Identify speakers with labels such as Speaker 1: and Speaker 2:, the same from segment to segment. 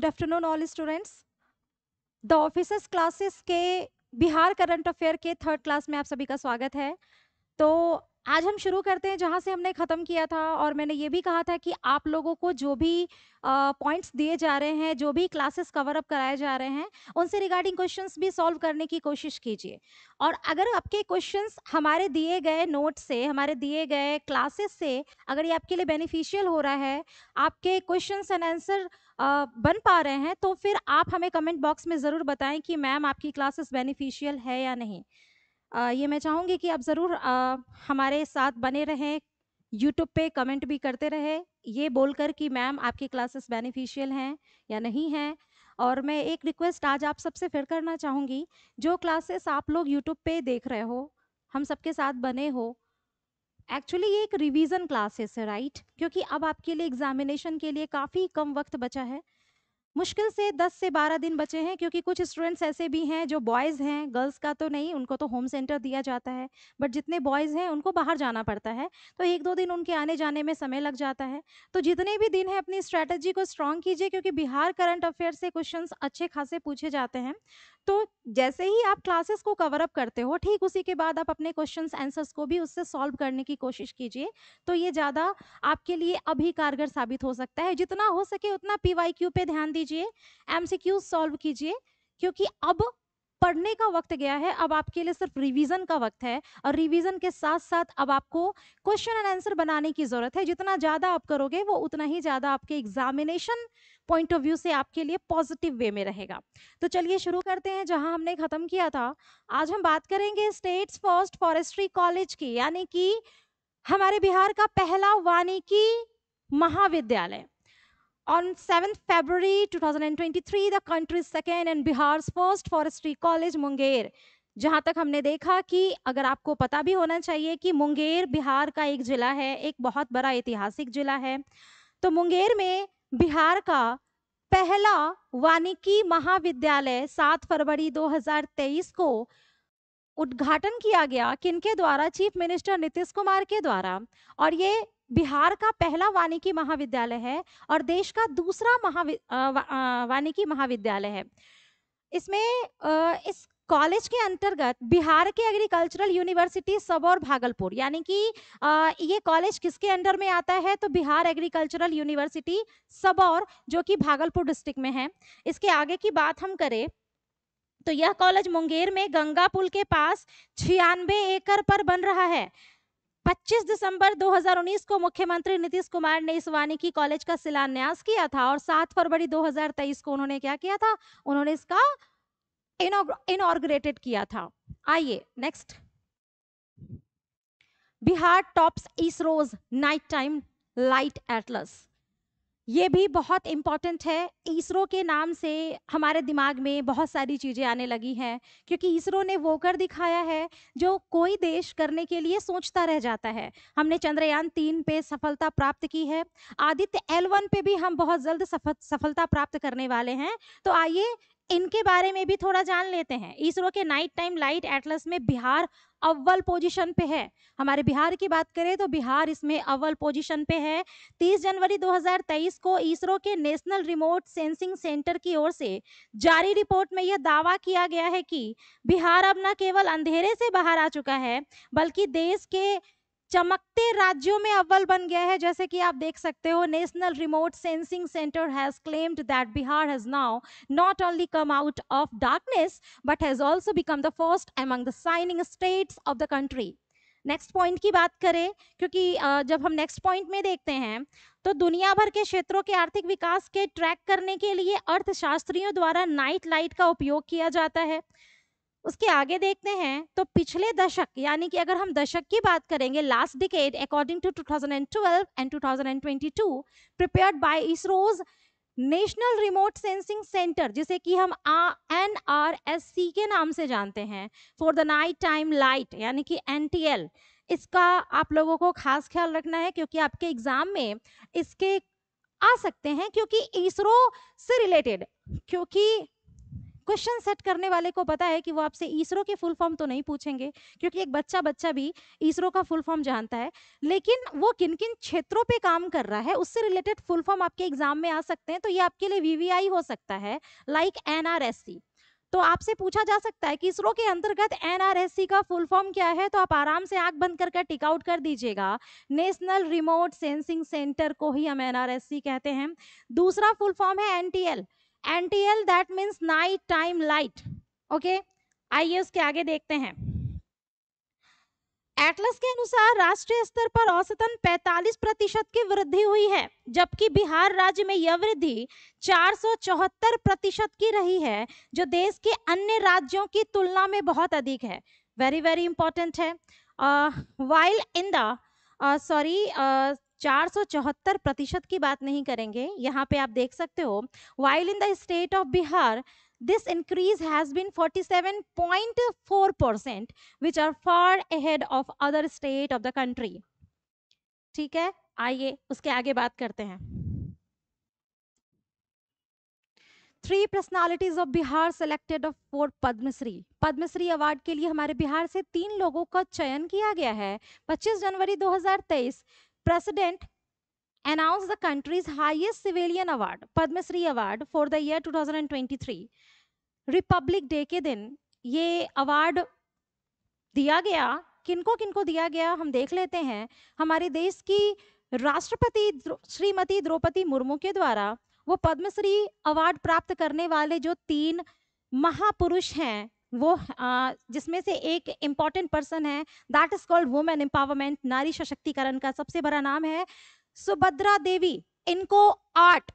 Speaker 1: good afternoon all students the officers classes के Bihar current affair के third class में आप सभी का स्वागत है तो आज हम शुरू करते हैं जहाँ से हमने ख़त्म किया था और मैंने ये भी कहा था कि आप लोगों को जो भी पॉइंट्स दिए जा रहे हैं जो भी क्लासेस कवर अप कराए जा रहे हैं उनसे रिगार्डिंग क्वेश्चंस भी सॉल्व करने की कोशिश कीजिए और अगर आपके क्वेश्चंस हमारे दिए गए नोट से हमारे दिए गए क्लासेस से अगर ये आपके लिए बेनिफिशियल हो रहा है आपके क्वेश्चन एंड आंसर बन पा रहे हैं तो फिर आप हमें कमेंट बॉक्स में ज़रूर बताएं कि मैम आपकी क्लासेस बेनिफिशियल है या नहीं ये मैं चाहूँगी कि आप ज़रूर हमारे साथ बने रहें यूट्यूब पे कमेंट भी करते रहे ये बोलकर कि मैम आपकी क्लासेस बेनिफिशियल हैं या नहीं हैं और मैं एक रिक्वेस्ट आज आप सबसे फिर करना चाहूँगी जो क्लासेस आप लोग यूट्यूब पे देख रहे हो हम सबके साथ बने हो एक्चुअली ये एक रिवीजन क्लासेस है राइट क्योंकि अब आपके लिए एग्जामिनेशन के लिए काफ़ी कम वक्त बचा है मुश्किल से 10 से 12 दिन बचे हैं क्योंकि कुछ स्टूडेंट्स ऐसे भी हैं जो बॉयज़ हैं गर्ल्स का तो नहीं उनको तो होम सेंटर दिया जाता है बट जितने बॉयज़ हैं उनको बाहर जाना पड़ता है तो एक दो दिन उनके आने जाने में समय लग जाता है तो जितने भी दिन हैं अपनी स्ट्रैटेजी को स्ट्रॉन्ग कीजिए क्योंकि बिहार करंट अफेयर से क्वेश्चन अच्छे खासे पूछे जाते हैं तो जैसे ही आप क्लासेस को कवर अप करते हो ठीक उसी के बाद आप अपने क्वेश्चन आंसर्स को भी उससे सॉल्व करने की कोशिश कीजिए तो ये ज़्यादा आपके लिए अभी कारगर साबित हो सकता है जितना हो सके उतना पी वाई क्यू पे ध्यान दीजिए एम सी क्यू सॉल्व कीजिए क्योंकि अब पढ़ने का वक्त गया है अब आपके लिए सिर्फ रिवीजन का वक्त है और रिवीजन के साथ साथ अब आपको क्वेश्चन एंड आंसर बनाने की ज़रूरत है जितना ज़्यादा आप करोगे वो उतना ही ज़्यादा आपके एग्जामिनेशन पॉइंट ऑफ व्यू से आपके लिए पॉजिटिव वे में रहेगा तो चलिए शुरू करते हैं जहां हमने खत्म किया था आज हम बात करेंगे स्टेट्स फर्स्ट फॉरेस्ट्री कॉलेज की यानी कि हमारे बिहार का पहला वानिकी महाविद्यालय On 7th February 2023, the country's second and Bihar's first forestry college, Munger, जहाँ तक हमने देखा कि अगर आपको पता भी होना चाहिए कि मुंगेर बिहार का एक जिला है एक बहुत बड़ा ऐतिहासिक जिला है तो मुंगेर में बिहार का पहला वानिकी महाविद्यालय 7 फरवरी 2023 को उद्घाटन किया गया किनके द्वारा चीफ मिनिस्टर नीतीश कुमार के द्वारा और ये बिहार का पहला वानिकी महाविद्यालय है और देश का दूसरा महावि वानिकी महाविद्यालय है इसमें इस कॉलेज के अंतर्गत बिहार के एग्रीकल्चरल यूनिवर्सिटी सबौर भागलपुर यानी कि ये कॉलेज किसके अंडर में आता है तो बिहार एग्रीकल्चरल यूनिवर्सिटी सबौर जो कि भागलपुर डिस्ट्रिक्ट में है इसके आगे की बात हम करें तो यह कॉलेज मुंगेर में गंगा पुल के पास छियानबे एकड़ पर बन रहा है 25 दिसंबर 2019 को मुख्यमंत्री नीतीश कुमार ने इस वानिकी कॉलेज का शिलान्यास किया था और 7 फरवरी 2023 को उन्होंने क्या किया था उन्होंने इसका इनॉर्गरेटेड किया था आइए next Bihar tops ISRO's night time light atlas ये भी बहुत इम्पॉर्टेंट है इसरो के नाम से हमारे दिमाग में बहुत सारी चीज़ें आने लगी हैं क्योंकि इसरो ने वो कर दिखाया है जो कोई देश करने के लिए सोचता रह जाता है हमने चंद्रयान तीन पे सफलता प्राप्त की है आदित्य एल वन पे भी हम बहुत जल्द सफ सफलता प्राप्त करने वाले हैं तो आइए इनके बारे में भी थोड़ा जान लेते हैं इसरो के नाइट टाइम लाइट एटलस में बिहार अव्वल पोजीशन पे है हमारे बिहार की बात करें तो बिहार इसमें अव्वल पोजीशन पे है 30 जनवरी 2023 को इसरो के नेशनल रिमोट सेंसिंग सेंटर की ओर से जारी रिपोर्ट में यह दावा किया गया है कि बिहार अब न केवल अंधेरे से बाहर आ चुका है बल्कि देश के चमकते राज्यों में अव्वल बन गया है जैसे कि आप देख सकते हो national remote sensing centre has claimed that Bihar has now not only come out of darkness but has also become the first among the shining states of the country next point की बात करें क्योंकि जब हम नेक्स्ट पॉइंट में देखते हैं तो दुनिया भर के क्षेत्रों के आर्थिक विकास के ट्रैक करने के लिए अर्थशास्त्रियों द्वारा नाइट लाइट का उपयोग किया जाता है उसके आगे देखते हैं तो पिछले दशक यानी कि अगर हम दशक की बात करेंगे last decade according to 2012 and 2022 prepared by ISRO's national remote sensing centre जिसे कि हम एन आर एस सी के नाम से जानते हैं for the night time light यानी कि एन टी एल इसका आप लोगों को खास ख्याल रखना है क्योंकि आपके एग्जाम में इसके आ सकते हैं क्योंकि इसरो से रिलेटेड क्योंकि क्वेश्चन सेट करने वाले को पता है कि वो आपसे इसरो के फुल फॉर्म तो नहीं पूछेंगे क्योंकि एक बच्चा बच्चा भी इसरो का फुल फॉर्म जानता है लेकिन वो किन किन क्षेत्रों पे काम कर रहा है उससे रिलेटेड फुल फॉर्म आपके एग्जाम में आ सकते हैं तो ये आपके लिए वी हो सकता है लाइक एन तो आपसे पूछा जा सकता है कि इसरो के अंतर्गत एनआरएससी का फुल फॉर्म क्या है तो आप आराम से आंख बंद करके कर टिक आउट कर दीजिएगा नेशनल रिमोट सेंसिंग सेंटर को ही हम एनआरएससी कहते हैं दूसरा फुल फॉर्म है NTL NTL that means night time light okay आइए उसके आगे देखते हैं एटलस के अनुसार राष्ट्रीय स्तर पर औसतन 45 प्रतिशत की वृद्धि हुई है जबकि बिहार राज्य में यह वृद्धि चार प्रतिशत की रही है जो देश के अन्य राज्यों की तुलना में बहुत अधिक है वेरी वेरी इंपॉर्टेंट है वाइल इन द सॉरी 474 प्रतिशत की बात नहीं करेंगे यहाँ पे आप देख सकते हो while in the state of Bihar this increase has been 47.4 percent which are far ahead of other state of the country ठीक है आइए उसके आगे बात करते हैं three personalities of Bihar selected of four Padma Shri Padma Shri award के लिए हमारे बिहार से तीन लोगों का चयन किया गया है 25 जनवरी 2023 हजार president announced the country's highest civilian award Padma Shri award for the year 2023 republic day के दिन ये अवार्ड दिया गया किनको किनको दिया गया हम देख लेते हैं हमारे देश की राष्ट्रपति द्रो, श्रीमती द्रौपदी मुर्मू के द्वारा वो पद्मश्री अवार्ड प्राप्त करने वाले जो तीन महापुरुष हैं वो जिसमें से एक इम्पॉर्टेंट पर्सन है that is called women empowerment नारी सशक्तिकरण का सबसे बड़ा नाम है सुभद्रा देवी इनको आर्ट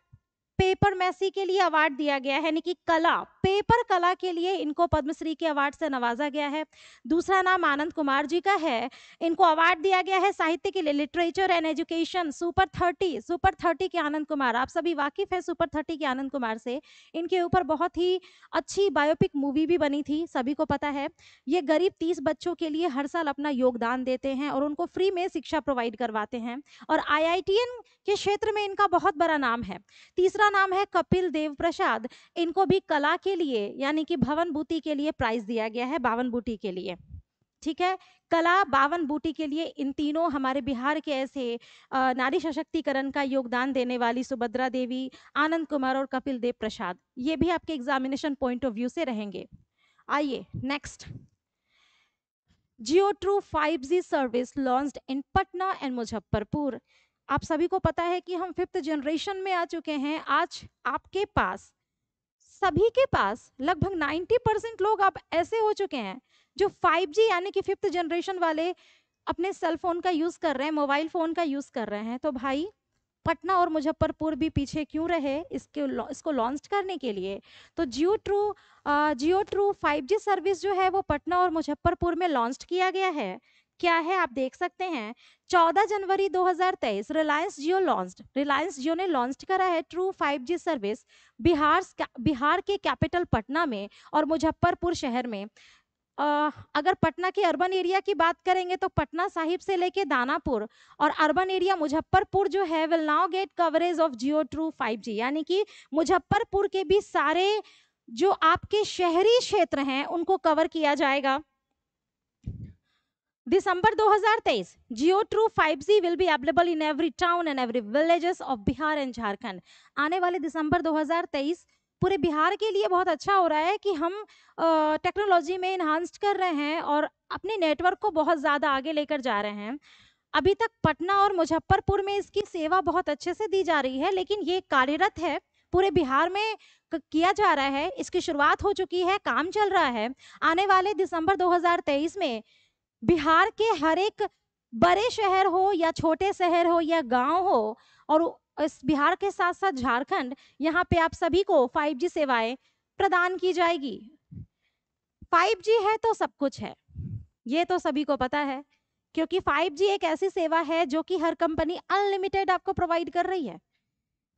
Speaker 1: पेपर मैसी के लिए अवार्ड दिया गया है यानी कि कला पेपर कला के लिए इनको पद्मश्री के अवार्ड से नवाजा गया है दूसरा नाम आनंद कुमार जी का है इनको अवार्ड दिया गया है साहित्य के लिए literature and education super thirty super thirty के आनंद कुमार आप सभी वाकिफ हैं सुपर थर्टी के आनंद कुमार से इनके ऊपर बहुत ही अच्छी बायोपिक मूवी भी बनी थी सभी को पता है ये गरीब तीस बच्चों के लिए हर साल अपना योगदान देते हैं और उनको फ्री में शिक्षा प्रोवाइड करवाते हैं और आई के क्षेत्र में इनका बहुत बड़ा नाम है तीसरा दूसरा नाम है कपिल देव प्रसाद इनको भी कला के लिए यानी कि भवन बूटी के लिए प्राइज दिया गया है बावन बूटी के लिए ठीक है कला बावन बूटी के लिए इन तीनों हमारे बिहार के ऐसे नारी सशक्तिकरण का योगदान देने वाली सुभद्रा देवी आनंद कुमार और कपिल देव प्रसाद ये भी आपके एग्जामिनेशन पॉइंट ऑफ व्यू से रहेंगे आइए next Jio true five G service launch in Patna and Muzaffarpur आप सभी को पता है कि हम फिफ्थ जनरेशन में आ चुके हैं आज आपके पास सभी के पास लगभग 90 परसेंट लोग आप ऐसे हो चुके हैं जो 5G यानी कि फिफ्थ जनरेशन वाले अपने सेल फोन का यूज़ कर रहे हैं मोबाइल फ़ोन का यूज़ कर रहे हैं तो भाई पटना और मुजफ्फरपुर भी पीछे क्यों रहे इसके इसको लॉन्च करने के लिए तो Jio true Jio true five service जो है वो पटना और मुजफ्फरपुर में लॉन्च किया गया है क्या है आप देख सकते हैं 14 जनवरी 2023 रिलायंस जियो लॉन्च रिलायंस जियो ने लॉन्च करा है true 5G service Bihar Bihar के कैपिटल पटना में और मुजफ्फरपुर शहर में आ, अगर पटना के अर्बन एरिया की बात करेंगे तो पटना साहिब से लेके दानापुर और अर्बन एरिया मुजफ्फरपुर जो है will now get coverage of Jio true G यानी कि मुजफ्फरपुर के भी सारे जो आपके शहरी क्षेत्र हैं उनको कवर किया जाएगा December 2023, Jio True 5G will be available in every town and every villages of Bihar and Jharkhand. आने वाले December 2023 पूरे बिहार के लिए बहुत अच्छा हो रहा है कि हम टेक्नोलॉजी में इन्हांस्ड कर रहे हैं और अपने नेटवर्क को बहुत ज़्यादा आगे लेकर जा रहे हैं अभी तक पटना और मुजफ्फरपुर में इसकी सेवा बहुत अच्छे से दी जा रही है लेकिन ये कार्यरत है पूरे बिहार में किया जा रहा है इसकी शुरुआत हो चुकी है काम चल रहा है आने वाले दिसंबर दो में बिहार के हर एक बड़े शहर हो या छोटे शहर हो या गांव हो और इस बिहार के साथ साथ झारखंड यहां पे आप सभी को 5G सेवाएं प्रदान की जाएगी 5G है तो सब कुछ है ये तो सभी को पता है क्योंकि 5G एक ऐसी सेवा है जो कि हर कंपनी अनलिमिटेड आपको प्रोवाइड कर रही है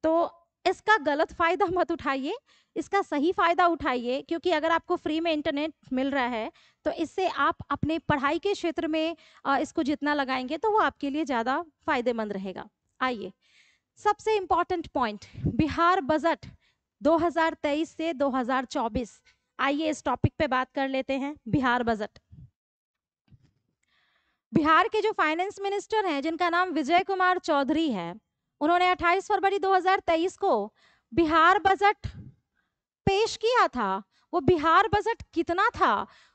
Speaker 1: तो इसका गलत फायदा मत उठाइए इसका सही फ़ायदा उठाइए क्योंकि अगर आपको फ्री में इंटरनेट मिल रहा है तो इससे आप अपने पढ़ाई के क्षेत्र में इसको जितना लगाएंगे तो वो आपके लिए ज़्यादा फायदेमंद रहेगा आइए सबसे इम्पॉर्टेंट पॉइंट बिहार बजट 2023 से 2024 आइए इस टॉपिक पे बात कर लेते हैं बिहार बजट बिहार के जो फाइनेंस मिनिस्टर हैं जिनका नाम विजय कुमार चौधरी है उन्होंने 28 फरवरी 2023 को बिहार बजट पेश किया था वो बिहार बजट कितना था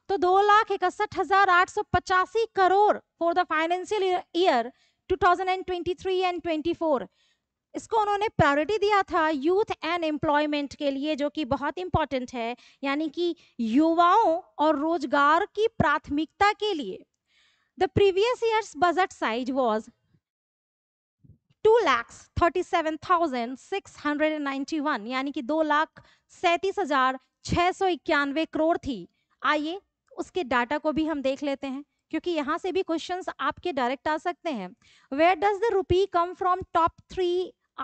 Speaker 1: तो दो लाख इकसठ हजार आठ सौ पचासी crore for the financial year 2023 and twenty and 24 इसको उन्होंने प्रायोरिटी दिया था यूथ एंड एम्प्लॉयमेंट के लिए जो कि बहुत इंपॉर्टेंट है यानी कि युवाओं और रोजगार की प्राथमिकता के लिए the previous years budget size was two lakhs thirty seven thousand six hundred and ninety one यानी कि दो लाख सैंतीस हजार छः सौ इक्यानवे करोड़ थी आइए उसके डाटा को भी हम देख लेते हैं क्योंकि यहाँ से भी क्वेश्चन आपके डायरेक्ट आ सकते हैं where does the rupee come from top three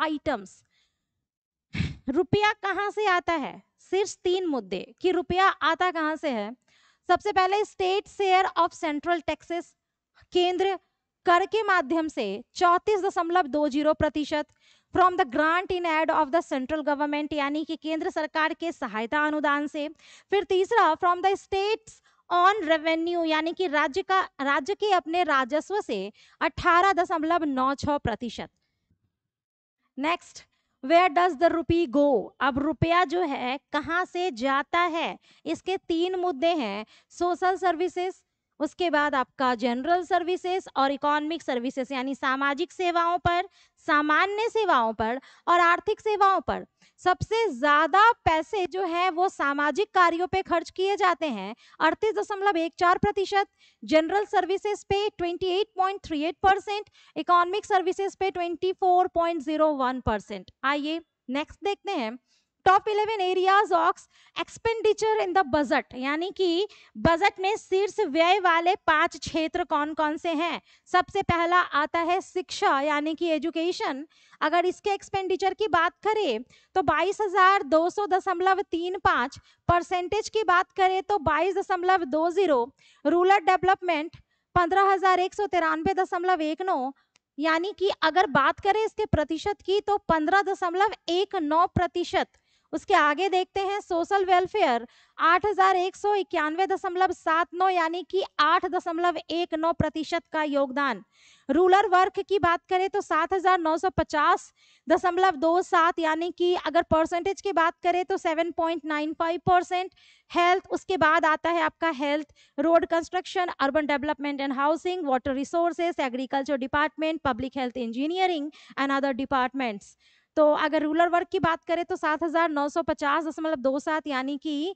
Speaker 1: items रुपया कहाँ से आता है सिर्फ तीन मुद्दे कि रुपया आता कहाँ से है सबसे पहले state share of central taxes केंद्र कर के माध्यम से चौतीस दशमलव दो जीरो प्रतिशत from the grant in aid of the central government यानी कि केंद्र सरकार के सहायता अनुदान से फिर तीसरा from the states own revenue यानी कि राज्य का राज्य के अपने राजस्व से अठारह दशमलव नौ छ प्रतिशत next where does the rupee go अब रुपया जो है कहाँ से जाता है इसके तीन मुद्दे हैं सोशल सर्विसेज उसके बाद आपका जनरल सर्विसेज और इकोनॉमिक सर्विसेज यानी सामाजिक सेवाओं पर सामान्य सेवाओं पर और आर्थिक सेवाओं पर सबसे ज्यादा पैसे जो है वो सामाजिक कार्यों पे खर्च किए जाते हैं अड़तीस दशमलव एक चार प्रतिशत जनरल सर्विसेज पे twenty eight point three eight percent economic services पे twenty four point zero one percent आइए नेक्स्ट देखते हैं top eleven areas of expenditure in the budget यानी कि बजट में शीर्ष व्यय वाले पांच क्षेत्र कौन कौन से हैं सबसे पहला आता है शिक्षा यानी कि एजुकेशन अगर इसके एक्सपेंडिचर की बात करें तो बाईस हजार दो सौ दशमलव तीन पाँच परसेंटेज की बात करें तो बाईस दशमलव दो जीरो रूरल डेवलपमेंट पंद्रह हजार एक सौ तिरानवे दशमलव एक नौ यानी कि अगर बात करें इसके प्रतिशत की तो पंद्रह दशमलव एक नौ प्रतिशत उसके आगे देखते हैं सोशल वेलफेयर आठ हजार एक सौ इक्यानवे दशमलव सात नौ यानी कि आठ दशमलव एक नौ प्रतिशत का योगदान रूलर वर्क की बात करें तो सात हजार नौ सौ पचास दशमलव दो सात यानी कि अगर परसेंटेज की बात करें तो seven point nine five percent health उसके बाद आता है आपका health road construction urban development and housing water resources agriculture department public health engineering and other departments तो अगर रूलर वर्क की बात करें तो सात हजार नौ सौ पचास दशमलव दो सात यानी कि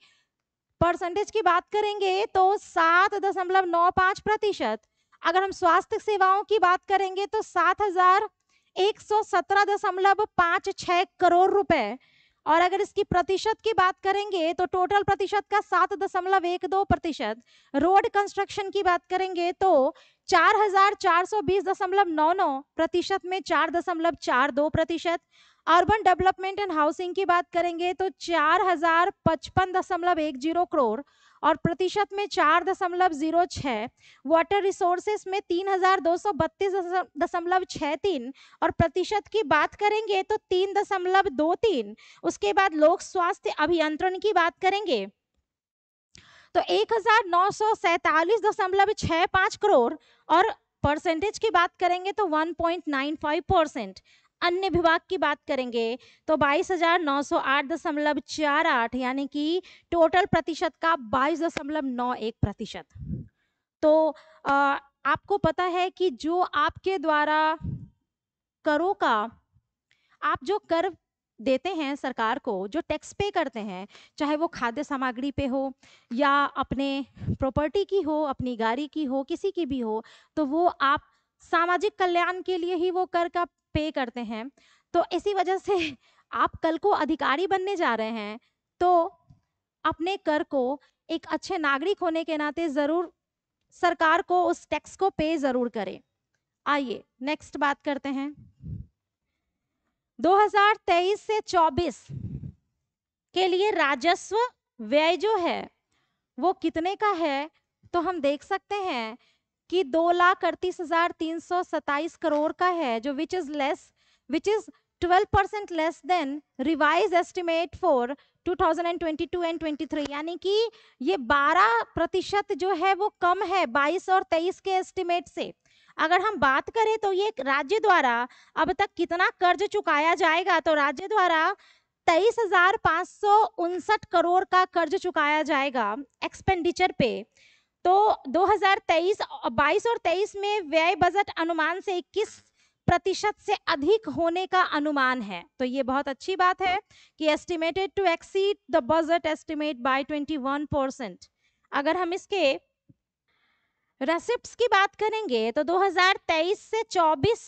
Speaker 1: परसेंटेज की बात करेंगे तो सात दशमलव नौ पांच प्रतिशत अगर हम स्वास्थ्य सेवाओं की बात करेंगे तो सात हजार एक सौ सत्रह दशमलव पांच छह करोड़ रुपए और अगर इसकी प्रतिशत की बात करेंगे तो टोटल प्रतिशत का सात दशमलव एक दो प्रतिशत रोड कंस्ट्रक्शन की बात करेंगे तो चार हजार चार सौ बीस दशमलव नौ नौ प्रतिशत में चार दशमलव चार दो प्रतिशत अर्बन डेवलपमेंट एंड हाउसिंग की बात करेंगे तो चार हजार पचपन दशमलव एक जीरो करोड़ और प्रतिशत में चार दशमलव जीरो छः वाटर रिसोर्सेस में तीन हजार दो सौ बत्तीस दशमलव छः तीन और प्रतिशत की बात करेंगे तो तीन दशमलव दो तीन उसके बाद लोक स्वास्थ्य अभियंत्रण की बात करेंगे तो एक हजार नौ सौ सैतालीस दशमलव छः पाँच करोड़ और परसेंटेज की बात करेंगे तो one point nine five percent अन्य विभाग की बात करेंगे तो बाईस हजार नौ सौ आठ दशमलव चार आठ यानी कि टोटल प्रतिशत का बाईस दशमलव नौ एक प्रतिशत तो आ, आपको पता है कि जो आपके द्वारा करों का आप जो कर देते हैं सरकार को जो टैक्स पे करते हैं चाहे वो खाद्य सामग्री पे हो या अपने प्रॉपर्टी की हो अपनी गाड़ी की हो किसी की भी हो तो वो आप सामाजिक कल्याण के लिए ही वो कर का पे करते हैं तो इसी वजह से आप कल को अधिकारी बनने जा रहे हैं तो अपने कर को एक अच्छे नागरिक होने के नाते ज़रूर सरकार को उस टैक्स को पे ज़रूर करें आइए नेक्स्ट बात करते हैं 2023 से 24 के लिए राजस्व व्यय जो है वो कितने का है तो हम देख सकते हैं कि दो लाख अड़तीस हजार तीन सौ सत्ताईस करोड़ का है जो which is less which is 12% less than revise estimate for 2022 and 23 यानी कि ये 12 प्रतिशत जो है वो कम है 22 और 23 के एस्टिमेट से अगर हम बात करें तो ये राज्य द्वारा अब तक कितना कर्ज चुकाया जाएगा तो राज्य द्वारा तेईस हजार पाँच सौ उनसठ करोड़ का कर्ज चुकाया जाएगा एक्सपेंडिचर पे तो 2023 22 और 23 में व्यय बजट अनुमान से 21 प्रतिशत से अधिक होने का अनुमान है तो ये बहुत अच्छी बात है कि estimated to exceed the budget estimate by 21 percent अगर हम इसके रेसिप्ट की बात करेंगे तो 2023 से 24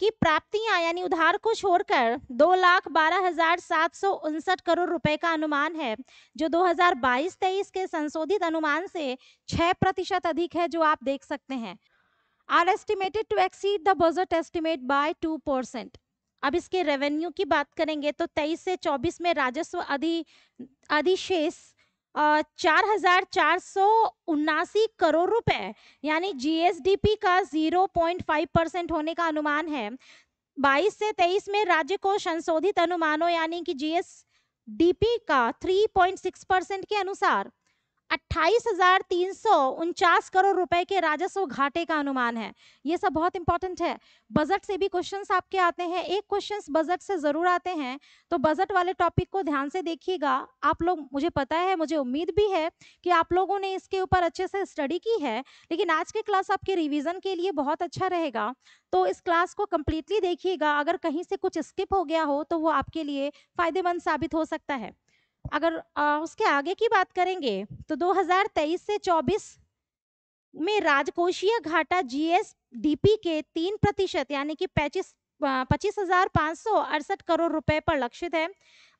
Speaker 1: की प्राप्तियां यानी उधार को छोड़कर दो लाख बारह हजार सात सौ उनसठ करोड़ रुपए का अनुमान है जो 2022-23 के संशोधित अनुमान से 6 प्रतिशत अधिक है जो आप देख सकते हैं are estimated to exceed the budget estimate by two percent अब इसके रेवेन्यू की बात करेंगे तो 23 से 24 में राजस्व अधि अधिशेष चार हजार चार सौ उन्नासी करोड़ रुपए यानी जीएसडीपी का 0.5 परसेंट होने का अनुमान है 22 से 23 में राज्य को संशोधित अनुमानों यानी कि जीएसडीपी का 3.6 परसेंट के अनुसार अट्ठाईस हजार तीन सौ उनचास करोड़ रुपए के राजस्व घाटे का अनुमान है ये सब बहुत इंपॉर्टेंट है बजट से भी क्वेश्चंस आपके आते हैं एक क्वेश्चंस बजट से जरूर आते हैं तो बजट वाले टॉपिक को ध्यान से देखिएगा आप लोग मुझे पता है मुझे उम्मीद भी है कि आप लोगों ने इसके ऊपर अच्छे से स्टडी की है लेकिन आज के क्लास आपके रिविजन के लिए बहुत अच्छा रहेगा तो इस क्लास को कम्प्लीटली देखिएगा अगर कहीं से कुछ स्किप हो गया हो तो वो आपके लिए फायदेमंद साबित हो सकता है अगर आ, उसके आगे की बात करेंगे तो 2023 से 24 में राजकोषीय घाटा जीएसडीपी के तीन प्रतिशत यानी कि पैंतीस पच्चीस हजार पाँच सौ अड़सठ करोड़ रुपए पर लक्षित है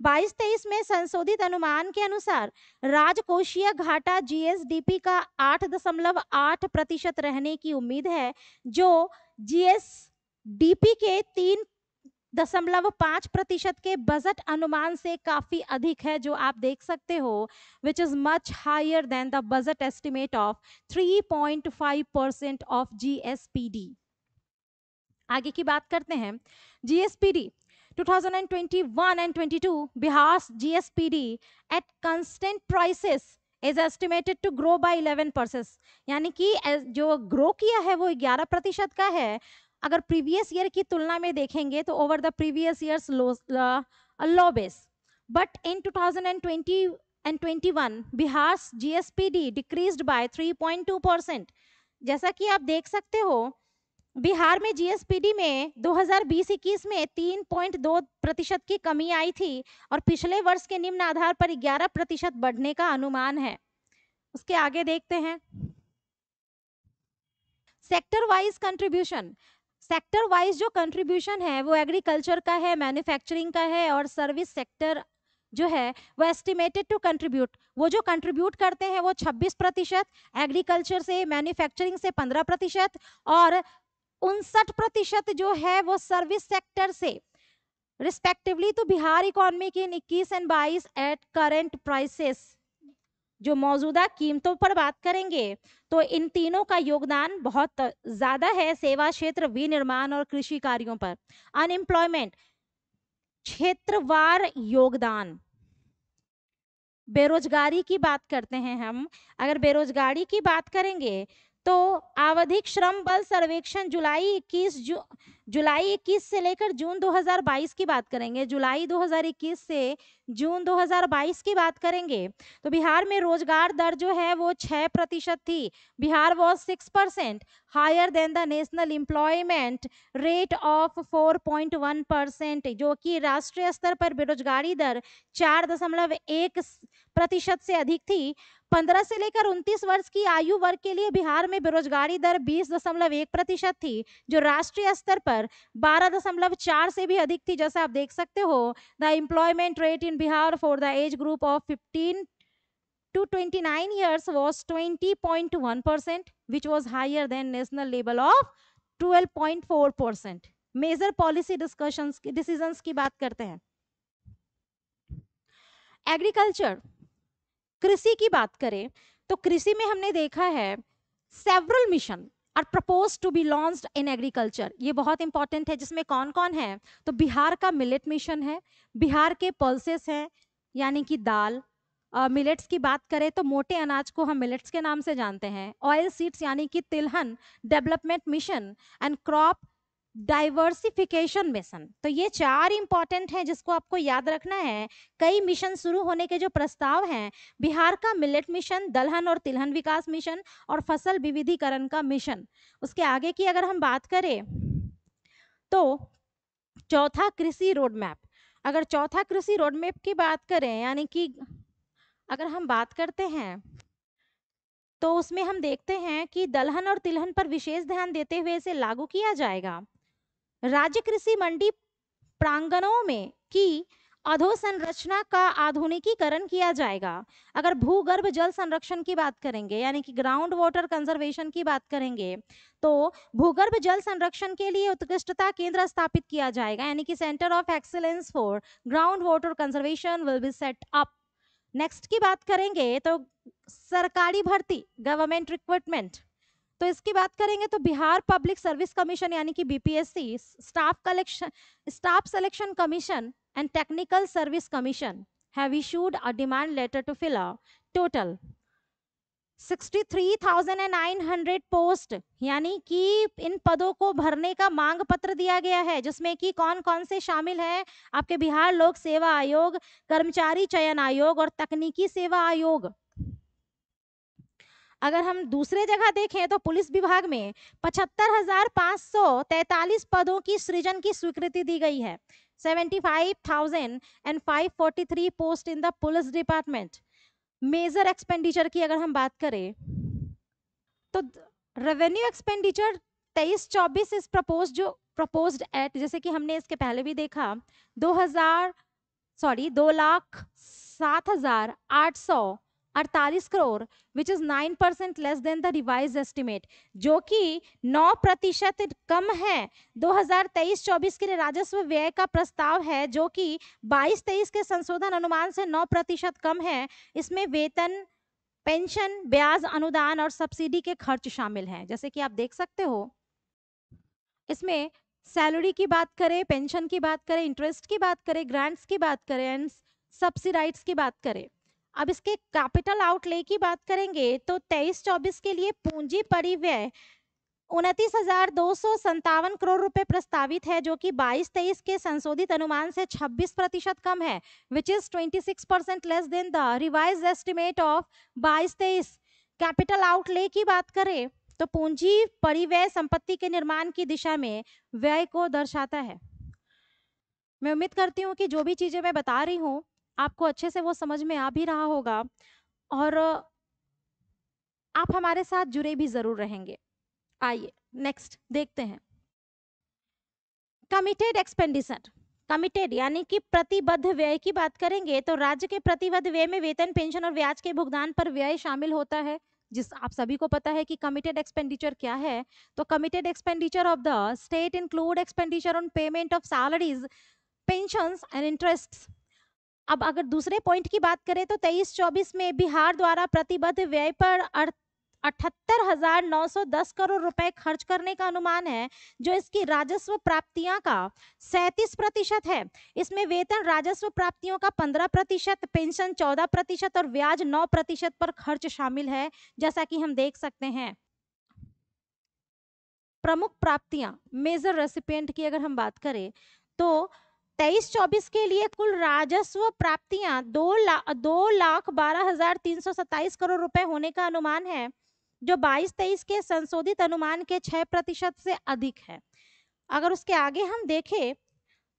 Speaker 1: बाईस तेईस में संशोधित अनुमान के अनुसार राजकोषीय घाटा जीएसडीपी का आठ दशमलव आठ प्रतिशत रहने की उम्मीद है जो जीएसडीपी के तीन दशमलव पांच प्रतिशत के बजट अनुमान से काफी अधिक है जो आप देख सकते हो which is much higher than the budget estimate of 3.5 percent of GSPD आगे की बात करते हैं GSPD 2021 and 22 Bihar's GSPD at constant prices is estimated to grow by 11 percent यानी कि जो ग्रो किया है वो 11 प्रतिशत का है अगर प्रीवियस ईयर की तुलना में देखेंगे तो over the previous years low base but in 2020 and 21 Bihar GSPD decreased by 3.2 percent जैसा कि आप देख सकते हो बिहार में जीएसपीडी में 2020-21 में 3.2 प्रतिशत की कमी आई थी और पिछले वर्ष के निम्न आधार पर 11 प्रतिशत बढ़ने का अनुमान है उसके आगे देखते हैं sector wise contribution sector wise जो कंट्रीब्यूशन है वो एग्रीकल्चर का है मैन्युफैक्चरिंग का है और सर्विस सेक्टर जो है वो एस्टिमेटेड टू कंट्रीब्यूट वो जो कंट्रीब्यूट करते हैं वो 26 प्रतिशत एग्रीकल्चर से मैन्युफैक्चरिंग से 15 प्रतिशत और उनसठ प्रतिशत जो है वो सर्विस सेक्टर से रिस्पेक्टिवली तो बिहार इकोनॉमी की इक्कीस एंड बाईस एट करेंट प्राइसेस जो मौजूदा कीमतों पर बात करेंगे तो इन तीनों का योगदान बहुत ज्यादा है सेवा क्षेत्र विनिर्माण और कृषि कार्यों पर अनएम्प्लॉयमेंट क्षेत्रवार योगदान बेरोजगारी की बात करते हैं हम अगर बेरोजगारी की बात करेंगे तो आवधिक श्रम बल सर्वेक्षण जुलाई 21 जु, जुलाई 21 से लेकर जून 2022 की बात करेंगे जुलाई 2021 से जून 2022 की बात करेंगे तो बिहार में रोजगार दर जो है वो 6 प्रतिशत थी Bihar was 6 percent higher than the national employment rate of 4.1 percent जो कि राष्ट्रीय स्तर पर बेरोजगारी दर 4.1 प्रतिशत से अधिक थी 15 से लेकर 29 वर्ष की आयु वर्ग के लिए बिहार में बेरोजगारी दर 20.1 प्रतिशत थी जो राष्ट्रीय स्तर पर 12.4 से भी अधिक थी जैसा आप देख सकते हो the employment rate in Bihar for the age group of fifteen twenty 29 one percent which was higher than national level of twelve point four percent major policy discussion decision की बात करते हैं एग्रीकल्चर कृषि की बात करें तो कृषि में हमने देखा है several mission are propose to be launch in agriculture ये बहुत इंपॉर्टेंट है जिसमें कौन कौन है तो बिहार का मिलेट मिशन है बिहार के पल्सेस हैं यानी कि दाल मिलेट्स uh, की बात करें तो मोटे अनाज को हम मिलेट्स के नाम से जानते हैं ऑयल सीड्स यानी कि तिलहन development mission and crop diversification mission तो ये चार इंपॉर्टेंट हैं जिसको आपको याद रखना है कई मिशन शुरू होने के जो प्रस्ताव हैं बिहार का मिलेट मिशन दलहन और तिलहन विकास मिशन और फसल विविधीकरण का मिशन उसके आगे की अगर हम बात करें तो चौथा कृषि रोड मैप अगर चौथा कृषि रोड मैप की बात करें यानी कि अगर हम बात करते हैं तो उसमें हम देखते हैं कि दलहन और तिलहन पर विशेष ध्यान देते हुए इसे लागू किया जाएगा राज्य कृषि मंडी प्रांगणों में की अधोसंरचना का आधुनिकीकरण किया जाएगा अगर भूगर्भ जल संरक्षण की बात करेंगे यानी कि ग्राउंड वाटर कंजर्वेशन की बात करेंगे तो भूगर्भ जल संरक्षण के लिए उत्कृष्टता केंद्र स्थापित किया जाएगा यानी कि centre of excellence for ground water conservation will be set up next की बात करेंगे तो सरकारी भर्ती गवर्नमेंट रिक्रूटमेंट तो इसकी बात करेंगे तो बिहार पब्लिक सर्विस कमीशन यानी कि BPSC staff collection staff selection commission and technical service commission have issued a demand letter to fill total 63,900 post यानी कि इन पदों को भरने का मांग पत्र दिया गया है जिसमें कि कौन कौन से शामिल हैं आपके बिहार लोक सेवा आयोग कर्मचारी चयन आयोग और तकनीकी सेवा आयोग अगर हम दूसरे जगह देखें तो पुलिस विभाग में पचहत्तर पदों की सृजन की स्वीकृति दी गई है 75,543 post in the police department major expenditure की अगर हम बात करें तो रेवेन्यू एक्सपेंडिचर तेईस चौबीस इस प्रपोज जो प्रपोज्ड एट जैसे कि हमने इसके पहले भी देखा 2000 सॉरी दो लाख सात हजार आठ सौ अड़तालीस crore which is nine percent less than the revise estimate जो कि नौ प्रतिशत कम है 2023-24 के लिए राजस्व व्यय का प्रस्ताव है जो कि 22-23 के संशोधन अनुमान से नौ प्रतिशत कम है इसमें वेतन पेंशन ब्याज अनुदान और सब्सिडी के खर्च शामिल हैं जैसे कि आप देख सकते हो इसमें सैलरी की बात करें पेंशन की बात करें इंटरेस्ट की बात करें ग्रांट्स की बात करें एंड सब्सिडाइट्स की बात करें अब इसके कैपिटल आउटले की बात करेंगे तो तेईस चौबीस के लिए पूंजी परिव्यय उनतीस हजार दो सौ संतावन करोड़ रुपए प्रस्तावित है जो कि 22 तेईस के संशोधित अनुमान से 26 प्रतिशत कम है which is 26 percent less than the revise estimate of 22 तेईस कैपिटल आउटले की बात करें तो पूंजी परिव्यय संपत्ति के निर्माण की दिशा में व्यय को दर्शाता है मैं उम्मीद करती हूँ कि जो भी चीज़ें मैं बता रही हूँ आपको अच्छे से वो समझ में आ भी रहा होगा और आप हमारे साथ जुड़े भी जरूर रहेंगे आइए नेक्स्ट देखते हैं कमिटेड एक्सपेंडिचर कमिटेड यानी कि प्रतिबद्ध व्यय की बात करेंगे तो राज्य के प्रतिबद्ध व्यय में वेतन पेंशन और ब्याज के भुगतान पर व्यय शामिल होता है जिस आप सभी को पता है कि कमिटेड एक्सपेंडिचर क्या है तो committed expenditure of the state include expenditure on payment of salaries pension and interest अब अगर दूसरे पॉइंट की बात करें तो 23-24 में बिहार द्वारा प्रतिबद्ध व्यय पर अठहत्तर हजार नौ सौ दस करोड़ रुपए खर्च करने का अनुमान है जो इसकी राजस्व प्राप्तियां का सैंतीस प्रतिशत है इसमें वेतन राजस्व प्राप्तियों का पंद्रह प्रतिशत पेंशन चौदह प्रतिशत और ब्याज नौ प्रतिशत पर खर्च शामिल है जैसा कि हम देख सकते हैं प्रमुख प्राप्तियां मेजर रेसिपिएंट की अगर हम बात करें तो तेईस चौबीस के लिए कुल राजस्व प्राप्तियां दो लाख दो लाख बारह हजार तीन सौ सत्ताईस करोड़ रुपए होने का अनुमान है जो बाईस तेईस के संशोधित अनुमान के छह प्रतिशत से अधिक है अगर उसके आगे हम देखें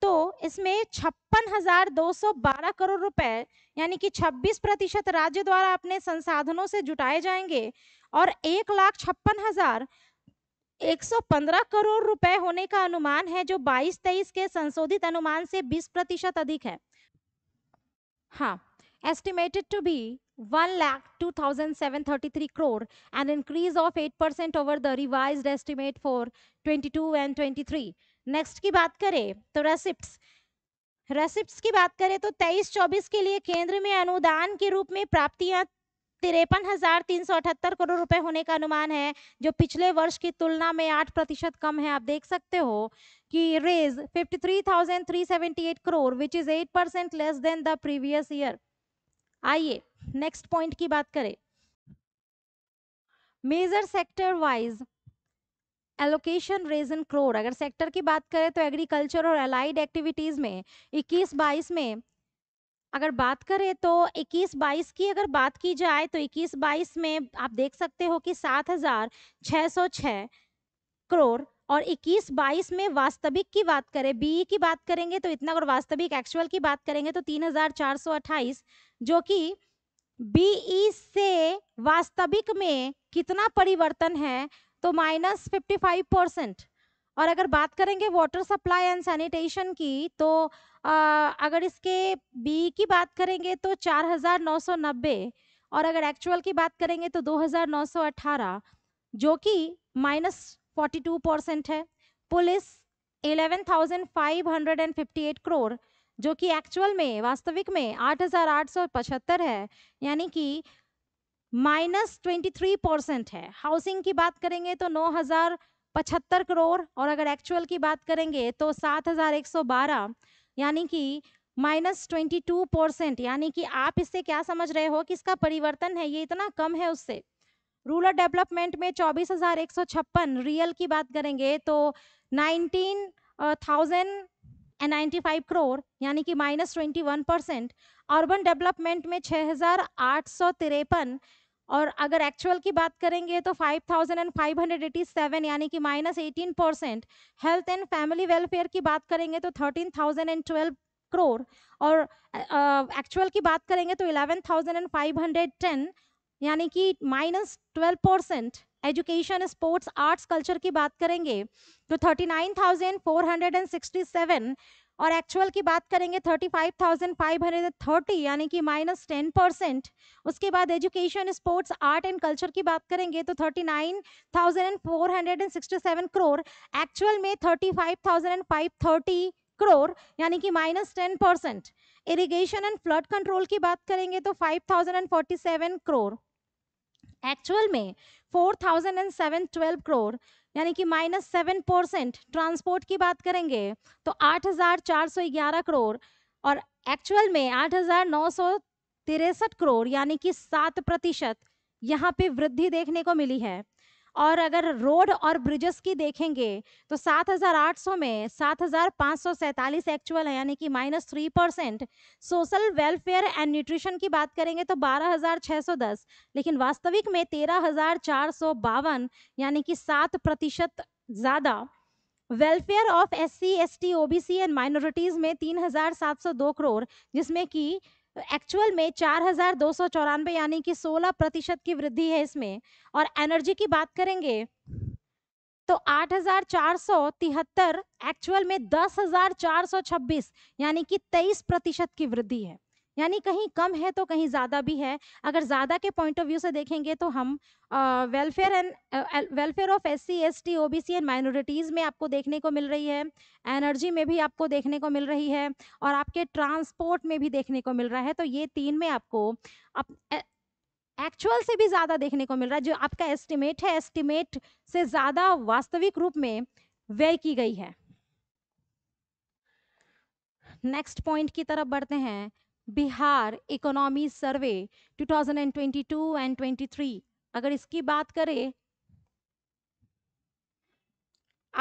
Speaker 1: तो इसमें छप्पन हजार दो सौ बारह करोड़ रुपए यानी कि छब्बीस प्रतिशत राज्य द्वारा अपने संसाधनों से जुटाए जाएंगे और एक लाख छप्पन हजार 115 करोड़ रुपए होने का अनुमान है जो 22-23 के संशोधित अनुमान से 20 प्रतिशत अधिक है हाँ three to be 1,27,33 of eight percent over the revise estimate for twenty two and twenty three next की बात करें तो रेसिप्ट रेसिप्ट की बात करें तो तेईस चौबीस के लिए केंद्र में अनुदान के रूप में प्राप्तियां तिरपन हजार तीन सौ अठहत्तर करोड़ रुपए होने का अनुमान है जो पिछले वर्ष की तुलना में आठ प्रतिशत कम है आप देख सकते हो कि रेज fifty three thousand three seventy eight crore which is eight percent less than the previous year आइए नेक्स्ट पॉइंट की बात करें मेजर सेक्टर वाइज एलोकेशन रेज इन क्रोर अगर सेक्टर की बात करें तो एग्रीकल्चर और अलाइड एक्टिविटीज में 21 22 में अगर बात करें तो 21-22 की अगर बात की जाए तो 21-22 में आप देख सकते हो कि 7,606 करोड़ और 21-22 में वास्तविक की बात करें बीई की बात करेंगे तो इतना और वास्तविक एक्चुअल की बात करेंगे तो 3,428 जो कि बीई से वास्तविक में कितना परिवर्तन है तो माइनस फाइव परसेंट और अगर बात करेंगे वाटर सप्लाई एंड सैनिटेशन की तो आ, अगर इसके बी की बात करेंगे तो 4990 और अगर एक्चुअल की बात करेंगे तो 2918 जो कि माइनस 42 परसेंट है पुलिस 11,558 करोड़ जो कि एक्चुअल में वास्तविक में 8,875 है यानी कि माइनस 23 परसेंट है हाउसिंग की बात करेंगे तो हजार पचहत्तर करोड़ और अगर एक्चुअल की बात करेंगे तो सात हज़ार एक सौ बारह यानी कि माइनस ट्वेंटी टू परसेंट यानी कि आप इससे क्या समझ रहे हो कि इसका परिवर्तन है ये इतना कम है उससे रूरल डेवलपमेंट में चौबीस हजार एक सौ छप्पन रियल की बात करेंगे तो nineteen thousand and ninety five crore यानी कि minus twenty one percent urban development में छः हजार आठ सौ तिरपन और अगर एक्चुअल की बात करेंगे तो 5,587 यानी कि minus eighteen percent health and family welfare की बात करेंगे तो 13,012 करोड़ और एक्चुअल uh, की बात करेंगे तो 11,510 यानी कि minus 12 percent education sports arts culture की बात करेंगे तो 39,467 और एक्चुअल की बात करेंगे थर्टी यानी कि माइनस टेन परसेंट उसके बाद education sports art and culture की बात करेंगे तो सेवन करोड़ एक्चुअल में थर्टी करोड़ यानी कि minus ten percent irrigation and flood control की बात करेंगे तो सेवन करोड़ एक्चुअल में four thousand and seven twelve crore यानी कि माइनस सेवन परसेंट ट्रांसपोर्ट की बात करेंगे तो आठ हजार चार सौ ग्यारह करोड़ और एक्चुअल में आठ हजार नौ सौ तिरसठ करोड़ यानी कि सात प्रतिशत यहाँ पे वृद्धि देखने को मिली है और अगर रोड और ब्रिजेस की देखेंगे तो 7,800 में सात एक्चुअल है यानी कि minus three percent social welfare and nutrition की बात करेंगे तो 12,610 लेकिन वास्तविक में तेरह हजार यानी कि सात प्रतिशत ज़्यादा welfare of S C S T O B C and minorities में 3,702 करोड़ जिसमें कि तो एक्चुअल में चार हजार दो सौ चौरानवे यानी कि सोलह प्रतिशत की वृद्धि है इसमें और एनर्जी की बात करेंगे तो आठ हजार चार सौ तिहत्तर एक्चुअल में दस हजार चार सौ छब्बीस यानी कि तेईस प्रतिशत की वृद्धि है यानी कहीं कम है तो कहीं ज़्यादा भी है अगर ज़्यादा के पॉइंट ऑफ व्यू से देखेंगे तो हम welfare and welfare of S C S T O B C and minorities में आपको देखने को मिल रही है एनर्जी में भी आपको देखने को मिल रही है और आपके ट्रांसपोर्ट में भी देखने को मिल रहा है तो ये तीन में आपको अप, एक्चुअल से भी ज़्यादा देखने को मिल रहा है जो आपका एस्टिमेट है एस्टिमेट से ज़्यादा वास्तविक रूप में व्यय की गई है नेक्स्ट पॉइंट की तरफ बढ़ते हैं बिहार इकोनॉमी सर्वे 2022 एंड 23 अगर इसकी बात करें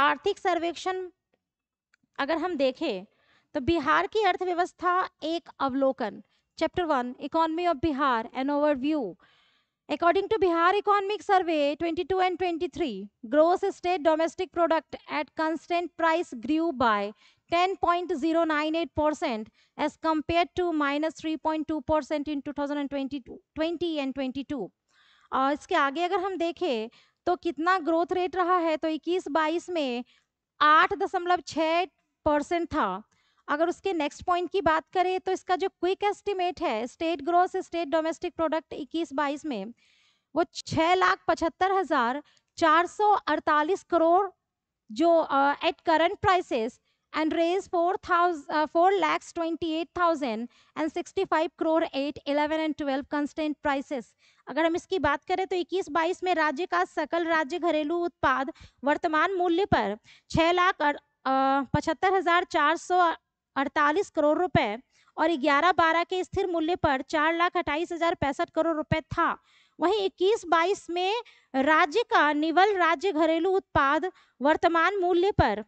Speaker 1: आर्थिक सर्वेक्षण अगर हम देखें तो बिहार की अर्थव्यवस्था एक अवलोकन chapter one economy of Bihar an overview according to Bihar economic survey 22 two and twenty three gross state domestic product at constant price grew by 10.098% as compared to minus 3.2% in 2020 and 22 और इसके आगे अगर हम देखें तो कितना ग्रोथ रेट रहा है तो 21-22 में आठ दशमलव छः परसेंट था अगर उसके नेक्स्ट पॉइंट की बात करें तो इसका जो क्विक एस्टिमेट है state growth state domestic product 21-22 में वो छः लाख पचहत्तर हज़ार चार सौ अड़तालीस करोड़ जो at current prices and raised 4, 000, uh, 4 lakhs 28,000 and 65 crore 8, 11 and 12 constant prices. अगर हम इसकी बात करें तो 21-22 में राज्य का सकल राज्य घरेलू उत्पाद वर्तमान मूल्य पर छः लाख पचहत्तर हजार चार सौ अड़तालीस करोड़ रुपए और 11-12 के स्थिर मूल्य पर चार लाख अट्ठाईस हजार पैंसठ करोड़ रुपए था वहीं 21-22 में राज्य का निवल राज्य घरेलू उत्पाद वर्तमान मूल्य पर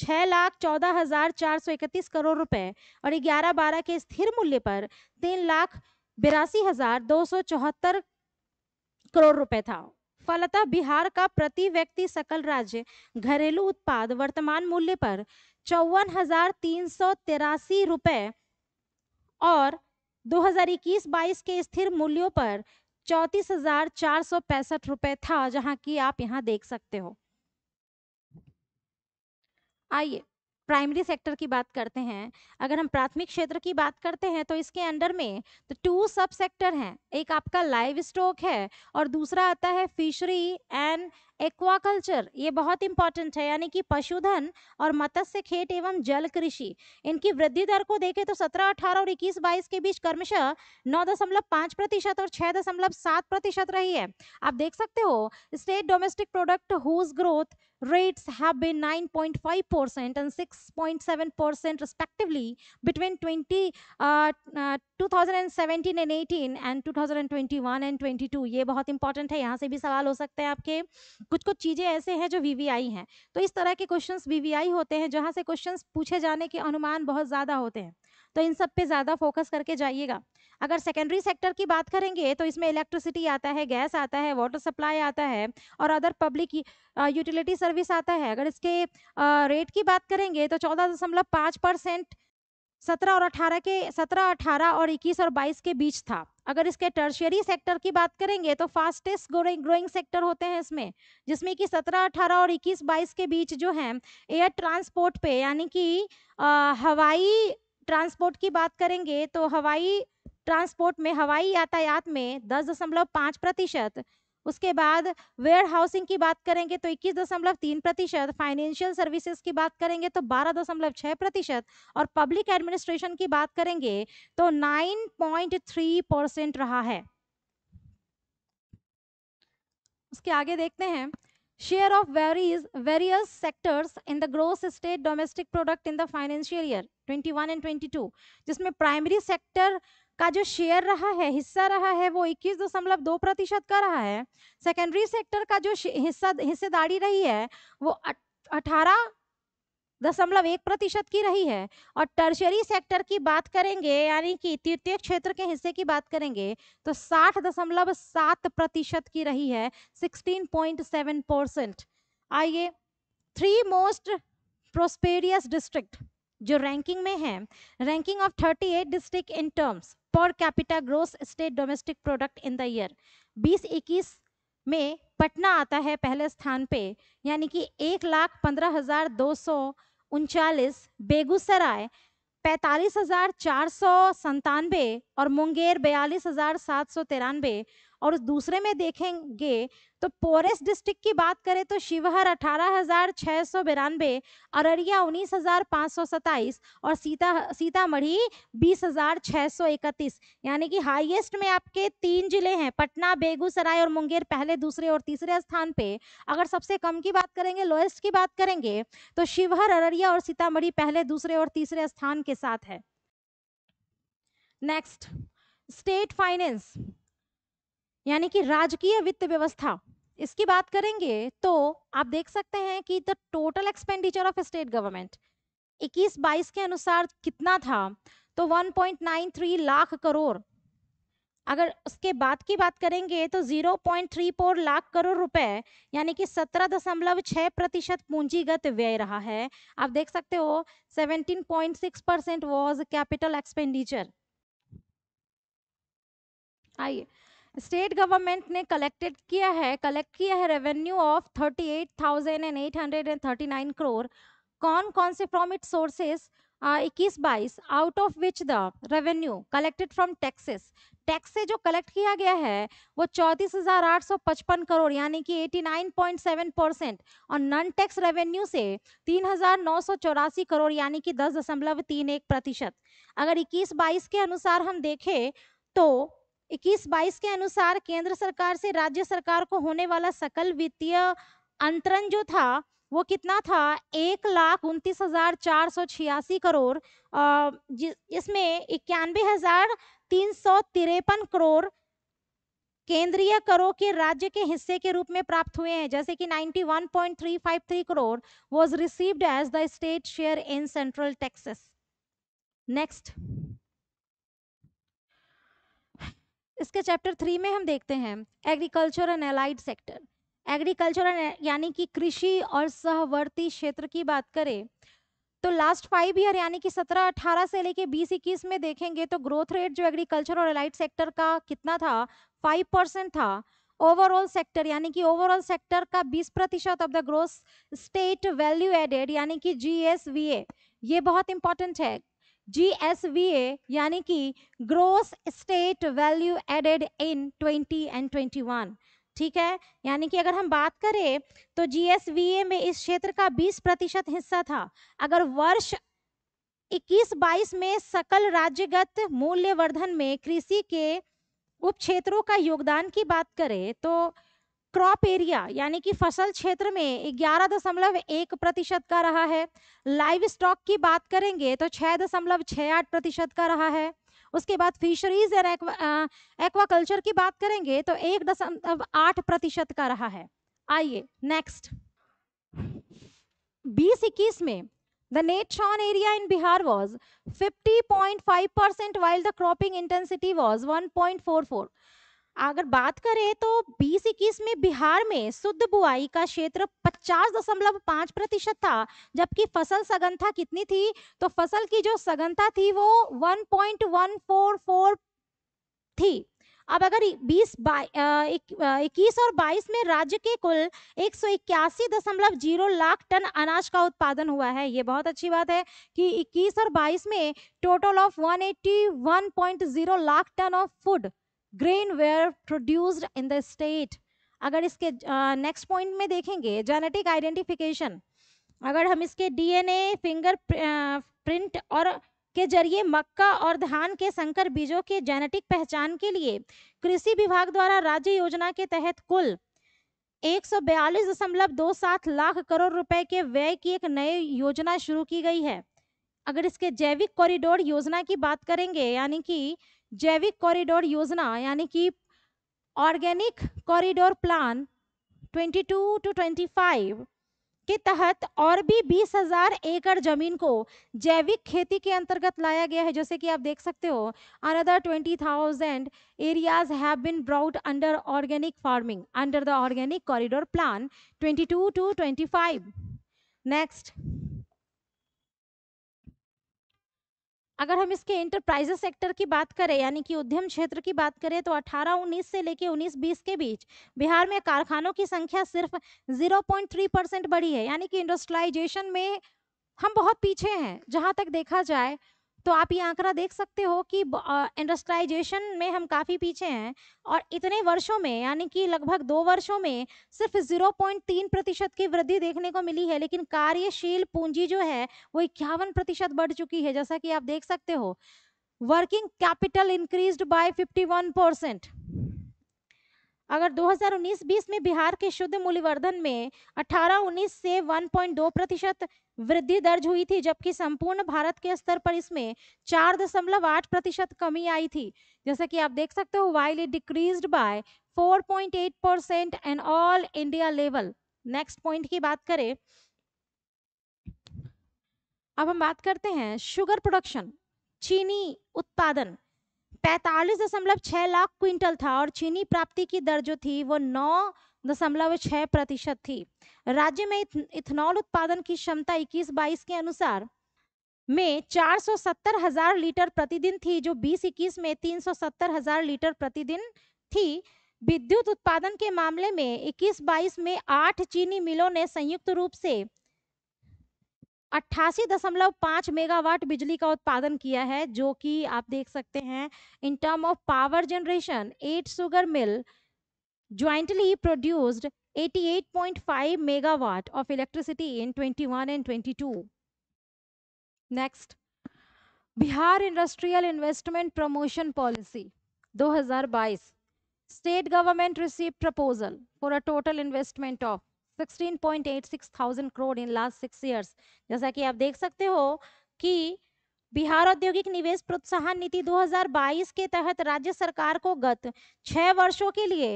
Speaker 1: छह लाख चौदह हजार चार सौ इकतीस करोड़ रुपए और ग्यारह बारह के स्थिर मूल्य पर तीन लाख बिरासी हजार दो सौ चौहत्तर करोड़ रुपए था फलतः बिहार का प्रति व्यक्ति सकल राज्य घरेलू उत्पाद वर्तमान मूल्य पर चौवन हजार तीन सौ तिरासी रुपए और 2021-22 के स्थिर मूल्यों पर चौंतीस हजार चार सौ पैंसठ रुपए था जहां की आप यहां देख सकते हो आइए प्राइमरी सेक्टर की बात करते हैं अगर हम प्राथमिक क्षेत्र की बात करते हैं तो इसके अंडर में तो टू सब सेक्टर हैं एक आपका लाइव स्टॉक है और दूसरा आता है फिशरी एंड एक्वाकल्चर ये बहुत इंपॉर्टेंट है यानी कि पशुधन और मत्स्य खेत एवं जल कृषि इनकी वृद्धि दर को देखें तो 17, 18 और 21, 22 के बीच क्रमशः पाँच प्रतिशत और छः दशमलव सात प्रतिशत रही है आप देख सकते हो state domestic product whose growth rates have been 9.5% and 6.7% respectively between 20 uh, uh, 2017 and 18 and 2021 and 22 ये बहुत इंपॉर्टेंट है यहाँ से भी सवाल हो सकते हैं आपके कुछ कुछ चीज़ें ऐसे हैं जो वीवीआई हैं तो इस तरह के क्वेश्चंस वीवीआई होते हैं जहाँ से क्वेश्चंस पूछे जाने के अनुमान बहुत ज़्यादा होते हैं तो इन सब पे ज़्यादा फोकस करके जाइएगा अगर सेकेंडरी सेक्टर की बात करेंगे तो इसमें इलेक्ट्रिसिटी आता है गैस आता है वाटर सप्लाई आता है और अदर पब्लिक यूटिलिटी सर्विस आता है अगर इसके रेट की बात करेंगे तो चौदह दशमलव पाँच परसेंट सत्रह और अठारह के सत्रह अठारह और इक्कीस और बाईस के बीच था अगर इसके टर्शियरी सेक्टर की बात करेंगे तो फास्टेस्ट ग्रोइंग ग्रोइंग सेक्टर होते हैं इसमें जिसमें कि 17, 18 और 21, 22 के बीच जो है एयर ट्रांसपोर्ट पे यानी कि हवाई ट्रांसपोर्ट की बात करेंगे तो हवाई ट्रांसपोर्ट में हवाई यातायात में दस दशमलव पाँच प्रतिशत उसके बाद वेयर हाउसिंग की बात करेंगे तो इक्कीस दशमलव तीन प्रतिशत फाइनेंशियल सर्विसेज की बात करेंगे तो बारह दशमलव छः प्रतिशत और पब्लिक एडमिनिस्ट्रेशन की बात करेंगे तो नाइन पॉइंट थ्री परसेंट रहा है उसके आगे देखते हैं share of varies various sectors in the gross state domestic product in the financial year 21 and 22 जिसमें प्राइमरी सेक्टर का जो शेयर रहा है हिस्सा रहा है वो इक्कीस दशमलव दो प्रतिशत का रहा है सेकेंडरी सेक्टर का जो हिस्सा हिस्सेदारी रही है वो अठारह दशमलव एक प्रतिशत की रही है और टर्शरी सेक्टर की बात करेंगे यानी कि तृतीय क्षेत्र के हिस्से की बात करेंगे तो साठ दशमलव सात प्रतिशत की रही है सिक्सटीन पॉइंट सेवन परसेंट आइए थ्री मोस्ट प्रोस्पेरियस डिस्ट्रिक्ट जो रैंकिंग में है ranking of thirty eight district in terms per capita gross state domestic product in the year 2021 में पटना आता है पहले स्थान पे यानी कि एक लाख पंद्रह हजार दो सौ उनचालीस बेगूसराय पैंतालीस हजार चार सौ संतानवे और मुंगेर बयालीस हजार सात सौ तिरानवे और दूसरे में देखेंगे तो पोरेस डिस्ट्रिक्ट की बात करें तो शिवहर अठारह हजार छह सौ बिरानवे अररिया उन्नीस हजार पाँच सौ सताइस और सीता सीतामढ़ी बीस हजार छह सौ इकतीस यानी कि हाईएस्ट में आपके तीन जिले हैं पटना बेगूसराय और मुंगेर पहले दूसरे और तीसरे स्थान पे अगर सबसे कम की बात करेंगे लोएस्ट की बात करेंगे तो शिवहर अररिया और सीतामढ़ी पहले दूसरे और तीसरे स्थान के साथ है नेक्स्ट स्टेट फाइनेंस यानी कि राजकीय वित्त व्यवस्था इसकी बात करेंगे तो आप देख सकते हैं कि the total expenditure of state government 21-22 के अनुसार कितना था तो 1.93 लाख करोड़ अगर उसके बाद की बात करेंगे तो 0.34 लाख करोड़ रुपए यानी कि 17.6 प्रतिशत पूंजीगत व्यय रहा है आप देख सकते हो 17.6 परसेंट वॉज कैपिटल एक्सपेंडिचर आइए स्टेट गवर्नमेंट ने कलेक्टेड किया है कलेक्ट किया है revenue of thirty thirty eight eight thousand and and hundred nine crore कौन कौन से फ्रॉम इट सोर्सेस इक्कीस बाईस out of which the revenue collected from taxes tax से जो कलेक्ट किया गया है वो चौंतीस हजार आठ सौ पचपन करोड़ यानी कि eighty nine point seven percent और नॉन टैक्स रेवेन्यू से तीन हजार नौ सौ चौरासी करोड़ यानी कि दस दशमलव तीन एक प्रतिशत अगर इक्कीस बाईस के अनुसार हम देखें तो इक्कीस बाईस के अनुसार केंद्र सरकार से राज्य सरकार को होने वाला सकल वित्तीय अंतरण जो था वो कितना था एक लाख उनतीस हजार चार सौ छियासी करोड़ इसमें इक्यानवे हजार तीन सौ तिरपन करोड़ केंद्रीय करों के राज्य के हिस्से के रूप में प्राप्त हुए हैं जैसे कि 91.353 crore was received as the state share in central taxes next इसके चैप्टर थ्री में हम देखते हैं agriculture and allied sector agriculture यानी कि कृषि और सहवर्ती क्षेत्र की बात करें तो लास्ट फाइव ईयर यानी कि सत्रह अठारह से लेके बीस इक्कीस में देखेंगे तो ग्रोथ रेट जो एग्रीकल्चर और एलाइड सेक्टर का कितना था फाइव परसेंट था ओवरऑल सेक्टर यानी कि ओवरऑल सेक्टर का बीस प्रतिशत of the growth state value added यानी कि जी ये बहुत इंपॉर्टेंट है जीएसवीए यानी कि gross state value added in 20 and 21 ठीक है यानी कि अगर हम बात करें तो जीएसवीए में इस क्षेत्र का 20 प्रतिशत हिस्सा था अगर वर्ष 21-22 में सकल राज्यगत मूल्यवर्धन में कृषि के उप क्षेत्रों का योगदान की बात करें तो क्रॉप एरिया यानी कि फसल क्षेत्र में ग्यारह दशमलव एक प्रतिशत का रहा है लाइव स्टॉक की बात करेंगे तो छः दशमलव छः आठ प्रतिशत का रहा है उसके बाद फिशरीज एंड एक्वाकल्चर की बात करेंगे तो एक दशमलव आठ प्रतिशत का रहा है आइए नेक्स्ट बीस इक्कीस में the net sown area in Bihar was fifty point five percent while the cropping intensity was one point four four अगर बात करें तो बीस इक्कीस में बिहार में शुद्ध बुआई का क्षेत्र पचास दशमलव पाँच प्रतिशत था जबकि फसल सघनता कितनी थी तो फसल की जो सघनता थी वो one point one four four थी अब अगर 20 इक्कीस और 22 में राज्य के कुल एक लाख टन अनाज का उत्पादन हुआ है ये बहुत अच्छी बात है कि 21 और 22 में total of 181.0 lakh ton of food grain were produced in the state अगर इसके नेक्स्ट uh, पॉइंट में देखेंगे जेनेटिक आइडेंटिफिकेशन अगर हम इसके डीएनए फिंगर प्रिंट और के जरिए मक्का और धान के संकर बीजों के जेनेटिक पहचान के लिए कृषि विभाग द्वारा राज्य योजना के तहत कुल 142.27 लाख करोड़ रुपए के व्यय की एक नई योजना शुरू की गई है अगर इसके जैविक कॉरिडोर योजना की बात करेंगे यानी कि जैविक कॉरिडोर योजना यानी कि ऑर्गेनिक कॉरिडोर प्लान 22 टू 25 के तहत और भी बीस हजार एकड़ जमीन को जैविक खेती के अंतर्गत लाया गया है जैसे कि आप देख सकते हो another twenty thousand areas have been brought under organic farming under the organic corridor plan 22 to 25 next अगर हम इसके इंटरप्राइजेस सेक्टर की बात करें यानी कि उद्यम क्षेत्र की बात करें तो 18-19 से लेकर 19-20 के बीच बिहार में कारखानों की संख्या सिर्फ 0.3 परसेंट बढ़ी है यानी कि इंडस्ट्रियलाइजेशन में हम बहुत पीछे हैं जहाँ तक देखा जाए तो आप ये आंकड़ा देख सकते हो कि इंडस्ट्राइजेशन में हम काफ़ी पीछे हैं और इतने वर्षों में यानी कि लगभग दो वर्षों में सिर्फ 0.3 प्रतिशत की वृद्धि देखने को मिली है लेकिन कार्यशील पूंजी जो है वो इक्यावन प्रतिशत बढ़ चुकी है जैसा कि आप देख सकते हो working capital increased by 51 percent अगर 2019-20 में बिहार के शुद्ध मूल्यवर्धन में 18-19 से 1.2 प्रतिशत वृद्धि दर्ज हुई थी जबकि संपूर्ण भारत के स्तर पर इसमें आठ प्रतिशत कमी आई थी जैसा कि आप देख सकते हो while it decrease by 4.8 percent an all India level next point की बात करें अब हम बात करते हैं शुगर प्रोडक्शन चीनी उत्पादन पैंतालीस दशमलव छः लाख क्विंटल था और चीनी प्राप्ति की दर जो थी वो नौ दशमलव छः प्रतिशत थी राज्य में इथेनॉल उत्पादन की क्षमता इक्कीस बाईस के अनुसार में चार सौ सत्तर हजार लीटर प्रतिदिन थी जो बीस इक्कीस में तीन सौ सत्तर हजार लीटर प्रतिदिन थी विद्युत उत्पादन के मामले में इक्कीस बाईस में आठ चीनी मिलों ने संयुक्त रूप से दशमलव 88.5 मेगावाट बिजली का उत्पादन किया है जो कि आप देख सकते हैं in term of power generation at sugar mill jointly produced 88.5 megawatt of electricity in 21 and 22 next Bihar industrial investment promotion policy 2022 state government receive proposal for a total investment of 16.86 thousand crore in last six years जैसा कि आप देख सकते हो कि बिहार औद्योगिक निवेश प्रोत्साहन नीति 2022 के तहत राज्य सरकार को गत छह वर्षों के लिए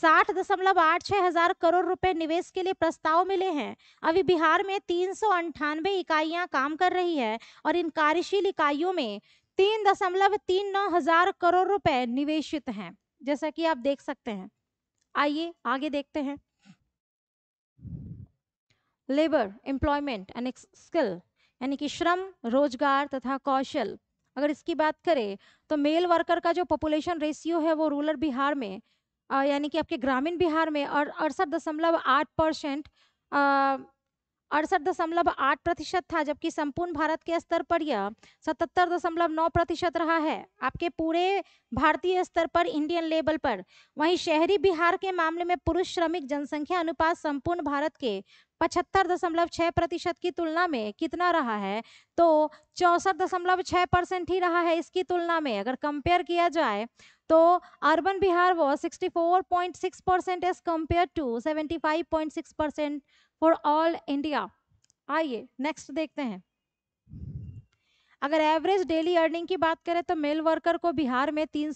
Speaker 1: साठ दशमलव आठ छह हजार करोड़ रुपए निवेश के लिए प्रस्ताव मिले हैं अभी बिहार में तीन सौ अंठानवे इकाइया काम कर रही है और इन कार्यशील इकाइयों में तीन दशमलव तीन नौ हजार करोड़ रुपए निवेशित हैं जैसा कि आप देख सकते हैं आइए आगे देखते हैं लेबर एम्प्लॉयमेंट एंड स्किल यानी कि श्रम रोजगार तथा कौशल अगर इसकी बात करें तो मेल वर्कर का जो पॉपुलेशन रेशियो है वो रूरल बिहार में यानी कि आपके ग्रामीण बिहार में और अड़सठ दशमलव आठ परसेंट अड़सठ दशमलव आठ प्रतिशत था जबकि संपूर्ण भारत के स्तर पर यह सतहत्तर दशमलव नौ प्रतिशत रहा है आपके पूरे भारतीय स्तर पर इंडियन लेवल पर वहीं शहरी बिहार के मामले में पुरुष श्रमिक जनसंख्या अनुपात संपूर्ण भारत के पचहत्तर दशमलव छः प्रतिशत की तुलना में कितना रहा है तो चौंसठ दशमलव छः परसेंट ही रहा है इसकी तुलना में अगर कंपेयर किया जाए तो अर्बन बिहार वो sixty four point six percent as compare to seventy five point six percent for all India आइए नेक्स्ट देखते हैं अगर एवरेज डेली अर्निंग की बात करें तो मेल वर्कर को बिहार में तीन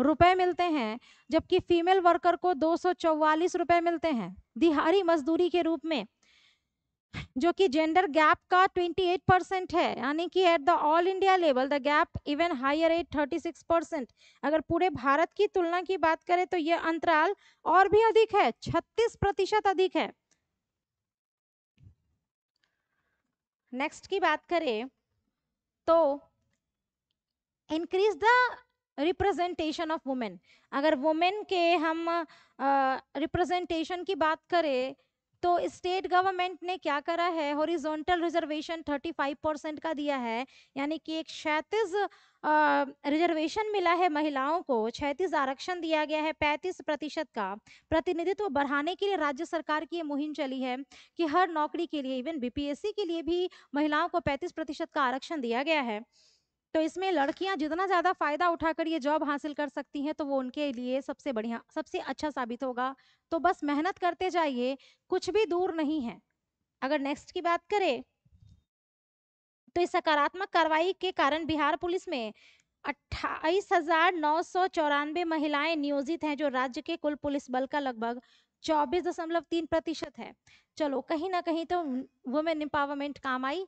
Speaker 1: रुपए मिलते हैं जबकि फीमेल वर्कर को दो रुपए मिलते हैं दिहाड़ी मजदूरी के रूप में जो कि जेंडर गैप का 28 परसेंट है यानी कि at the all India level the gap even higher at 36 percent अगर पूरे भारत की तुलना की बात करें तो यह अंतराल और भी अधिक है 36 प्रतिशत अधिक है नेक्स्ट की बात करें तो increase the representation of women अगर वुमेन के हम रिप्रेजेंटेशन की बात करें तो स्टेट गवर्नमेंट ने क्या करा है हॉरिजॉन्टल रिजर्वेशन 35 परसेंट का दिया है यानी कि एक क्षैतीस रिजर्वेशन मिला है महिलाओं को छैतीस आरक्षण दिया गया है 35 प्रतिशत का प्रतिनिधित्व बढ़ाने के लिए राज्य सरकार की ये मुहिम चली है कि हर नौकरी के लिए इवन बीपीएससी के लिए भी महिलाओं को 35 प्रतिशत का आरक्षण दिया गया है तो इसमें लड़कियां जितना ज्यादा फायदा उठाकर ये जॉब हासिल कर सकती हैं तो वो उनके लिए सबसे बढ़िया सबसे अच्छा साबित होगा तो बस मेहनत करते जाइए कुछ भी दूर नहीं है अगर नेक्स्ट की बात करें तो इस सकारात्मक कार्रवाई के कारण बिहार पुलिस में अट्ठाईस हजार नौ सौ चौरानवे महिलाएं नियोजित हैं जो राज्य के कुल पुलिस बल का लगभग चौबीस दशमलव तीन प्रतिशत है चलो कहीं ना कहीं तो वुमेन एम्पावरमेंट काम आई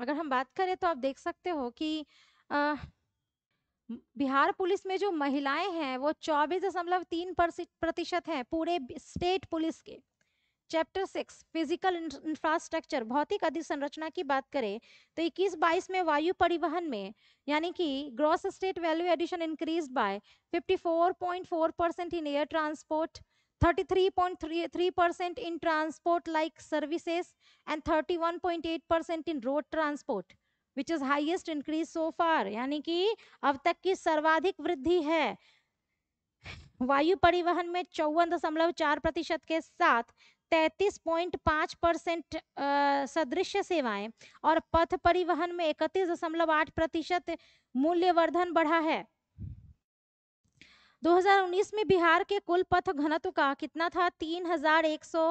Speaker 1: अगर हम बात करें तो आप देख सकते हो कि बिहार पुलिस में जो महिलाएं हैं वो चौबीस दशमलव तीन प्रतिशत हैं पूरे स्टेट पुलिस के चैप्टर सिक्स फिजिकल इंफ्रास्ट्रक्चर भौतिक अधिसंरचना की बात करें तो इक्कीस बाईस में वायु परिवहन में यानी कि gross state value addition increase by 54.4 percent in air transport 33.33% in transport like services and 31.8% in road transport which is highest increase so far यानी कि अब तक की सर्वाधिक वृद्धि है वायु परिवहन में चौवन दशमलव चार प्रतिशत के साथ 33.5 परसेंट सदृश सेवाएं और पथ परिवहन में इकतीस दशमलव आठ प्रतिशत मूल्यवर्धन बढ़ा है 2019 में बिहार के कुल पथ घनत्व का कितना था तीन हजार एक सौ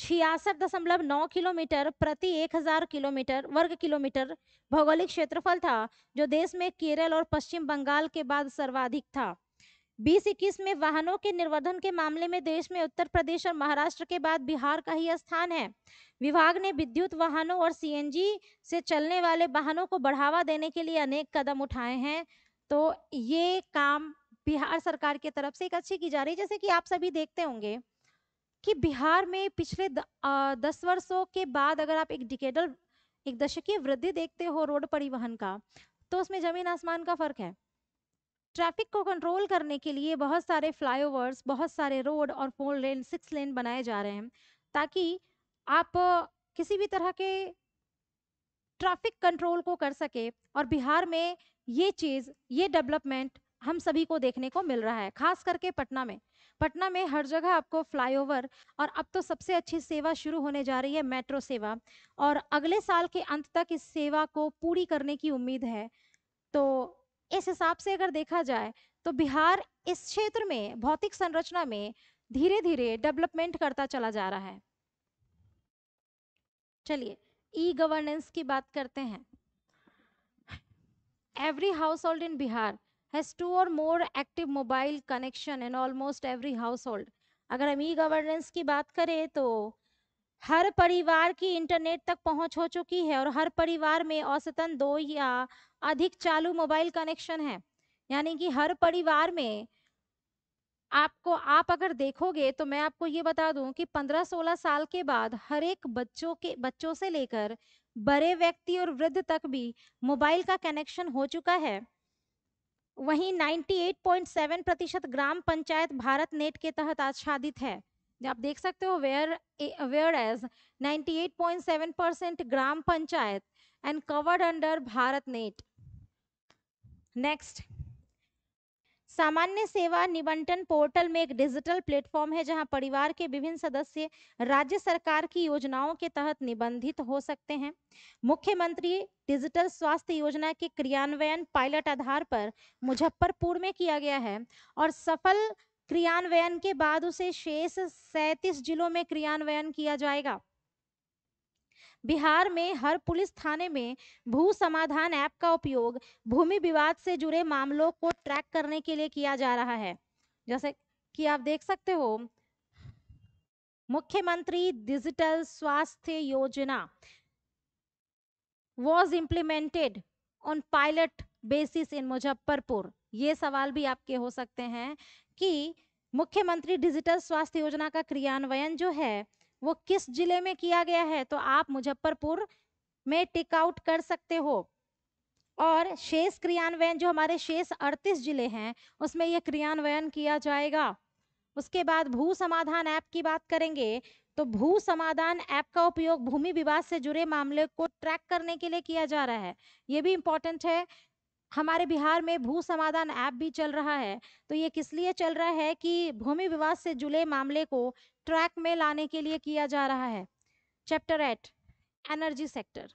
Speaker 1: छियासठ दशमलव नौ किलोमीटर प्रति एक हजार किलोमीटर वर्ग किलोमीटर भौगोलिक क्षेत्रफल था जो देश में केरल और पश्चिम बंगाल के बाद सर्वाधिक था बीस इक्कीस में वाहनों के निर्वधन के मामले में देश में उत्तर प्रदेश और महाराष्ट्र के बाद बिहार का ही स्थान है विभाग ने विद्युत वाहनों और सीएनजी से चलने वाले वाहनों को बढ़ावा देने के लिए अनेक कदम उठाए हैं तो ये काम बिहार सरकार की तरफ से एक अच्छी की जा रही है जैसे कि आप सभी देखते होंगे कि बिहार में पिछले द, आ, दस वर्षों के बाद अगर आप एक डिकेडल एक दशकीय वृद्धि देखते हो रोड परिवहन का तो उसमें जमीन आसमान का फर्क है ट्रैफिक को कंट्रोल करने के लिए बहुत सारे फ्लाईओवर्स बहुत सारे रोड और फोर लेन सिक्स लेन बनाए जा रहे हैं ताकि आप किसी भी तरह के ट्रैफिक कंट्रोल को कर सके और बिहार में ये चीज़ ये डेवलपमेंट हम सभी को देखने को मिल रहा है खास करके पटना में पटना में हर जगह आपको फ्लाईओवर और अब तो सबसे अच्छी सेवा शुरू होने जा रही है मेट्रो सेवा और अगले साल के अंत तक इस सेवा को पूरी करने की उम्मीद है तो इस हिसाब से अगर देखा जाए तो बिहार इस क्षेत्र में भौतिक संरचना में धीरे धीरे डेवलपमेंट करता चला जा रहा है चलिए ई गवर्नेंस की बात करते हैं every household in Bihar has two or more active mobile connection in almost every household. अगर हम ई गवर्नेंस की बात करें तो हर परिवार की इंटरनेट तक पहुंच हो चुकी है और हर परिवार में औसतन दो या अधिक चालू मोबाइल कनेक्शन है यानी कि हर परिवार में आपको आप अगर देखोगे तो मैं आपको ये बता दूं कि 15-16 साल के बाद हर एक बच्चों के बच्चों से लेकर बड़े व्यक्ति और वृद्ध तक भी मोबाइल का कनेक्शन हो चुका है वहीं 98.7 प्रतिशत ग्राम पंचायत भारत नेट के तहत आच्छादित है आप देख सकते हो where where as 98.7 percent gram panchayat and covered under BharatNet next सामान्य सेवा निबंटन पोर्टल में एक डिजिटल प्लेटफॉर्म है जहां परिवार के विभिन्न सदस्य राज्य सरकार की योजनाओं के तहत निबंधित हो सकते हैं मुख्यमंत्री डिजिटल स्वास्थ्य योजना के क्रियान्वयन पायलट आधार पर मुजफ्फरपुर में किया गया है और सफल क्रियान्वयन के बाद उसे शेष सैंतीस जिलों में क्रियान्वयन किया जाएगा बिहार में हर पुलिस थाने में भू समाधान ऐप का उपयोग भूमि विवाद से जुड़े मामलों को ट्रैक करने के लिए किया जा रहा है जैसे कि आप देख सकते हो मुख्यमंत्री डिजिटल स्वास्थ्य योजना was implemented on pilot basis in Muzaffarpur ये सवाल भी आपके हो सकते हैं कि मुख्यमंत्री डिजिटल स्वास्थ्य योजना का क्रियान्वयन जो है वो किस जिले में किया गया है तो आप मुजफ्फरपुर में टिक आउट कर सकते हो और शेष क्रियान्वयन जो हमारे शेष अड़तीस जिले हैं उसमें यह क्रियान्वयन किया जाएगा उसके बाद भू समाधान ऐप की बात करेंगे तो भू समाधान ऐप का उपयोग भूमि विवाद से जुड़े मामले को ट्रैक करने के लिए किया जा रहा है ये भी इम्पोर्टेंट है हमारे बिहार में भू समाधान ऐप भी चल रहा है तो ये किस लिए चल रहा है कि भूमि विवाद से जुड़े मामले को ट्रैक में लाने के लिए किया जा रहा है chapter eight energy sector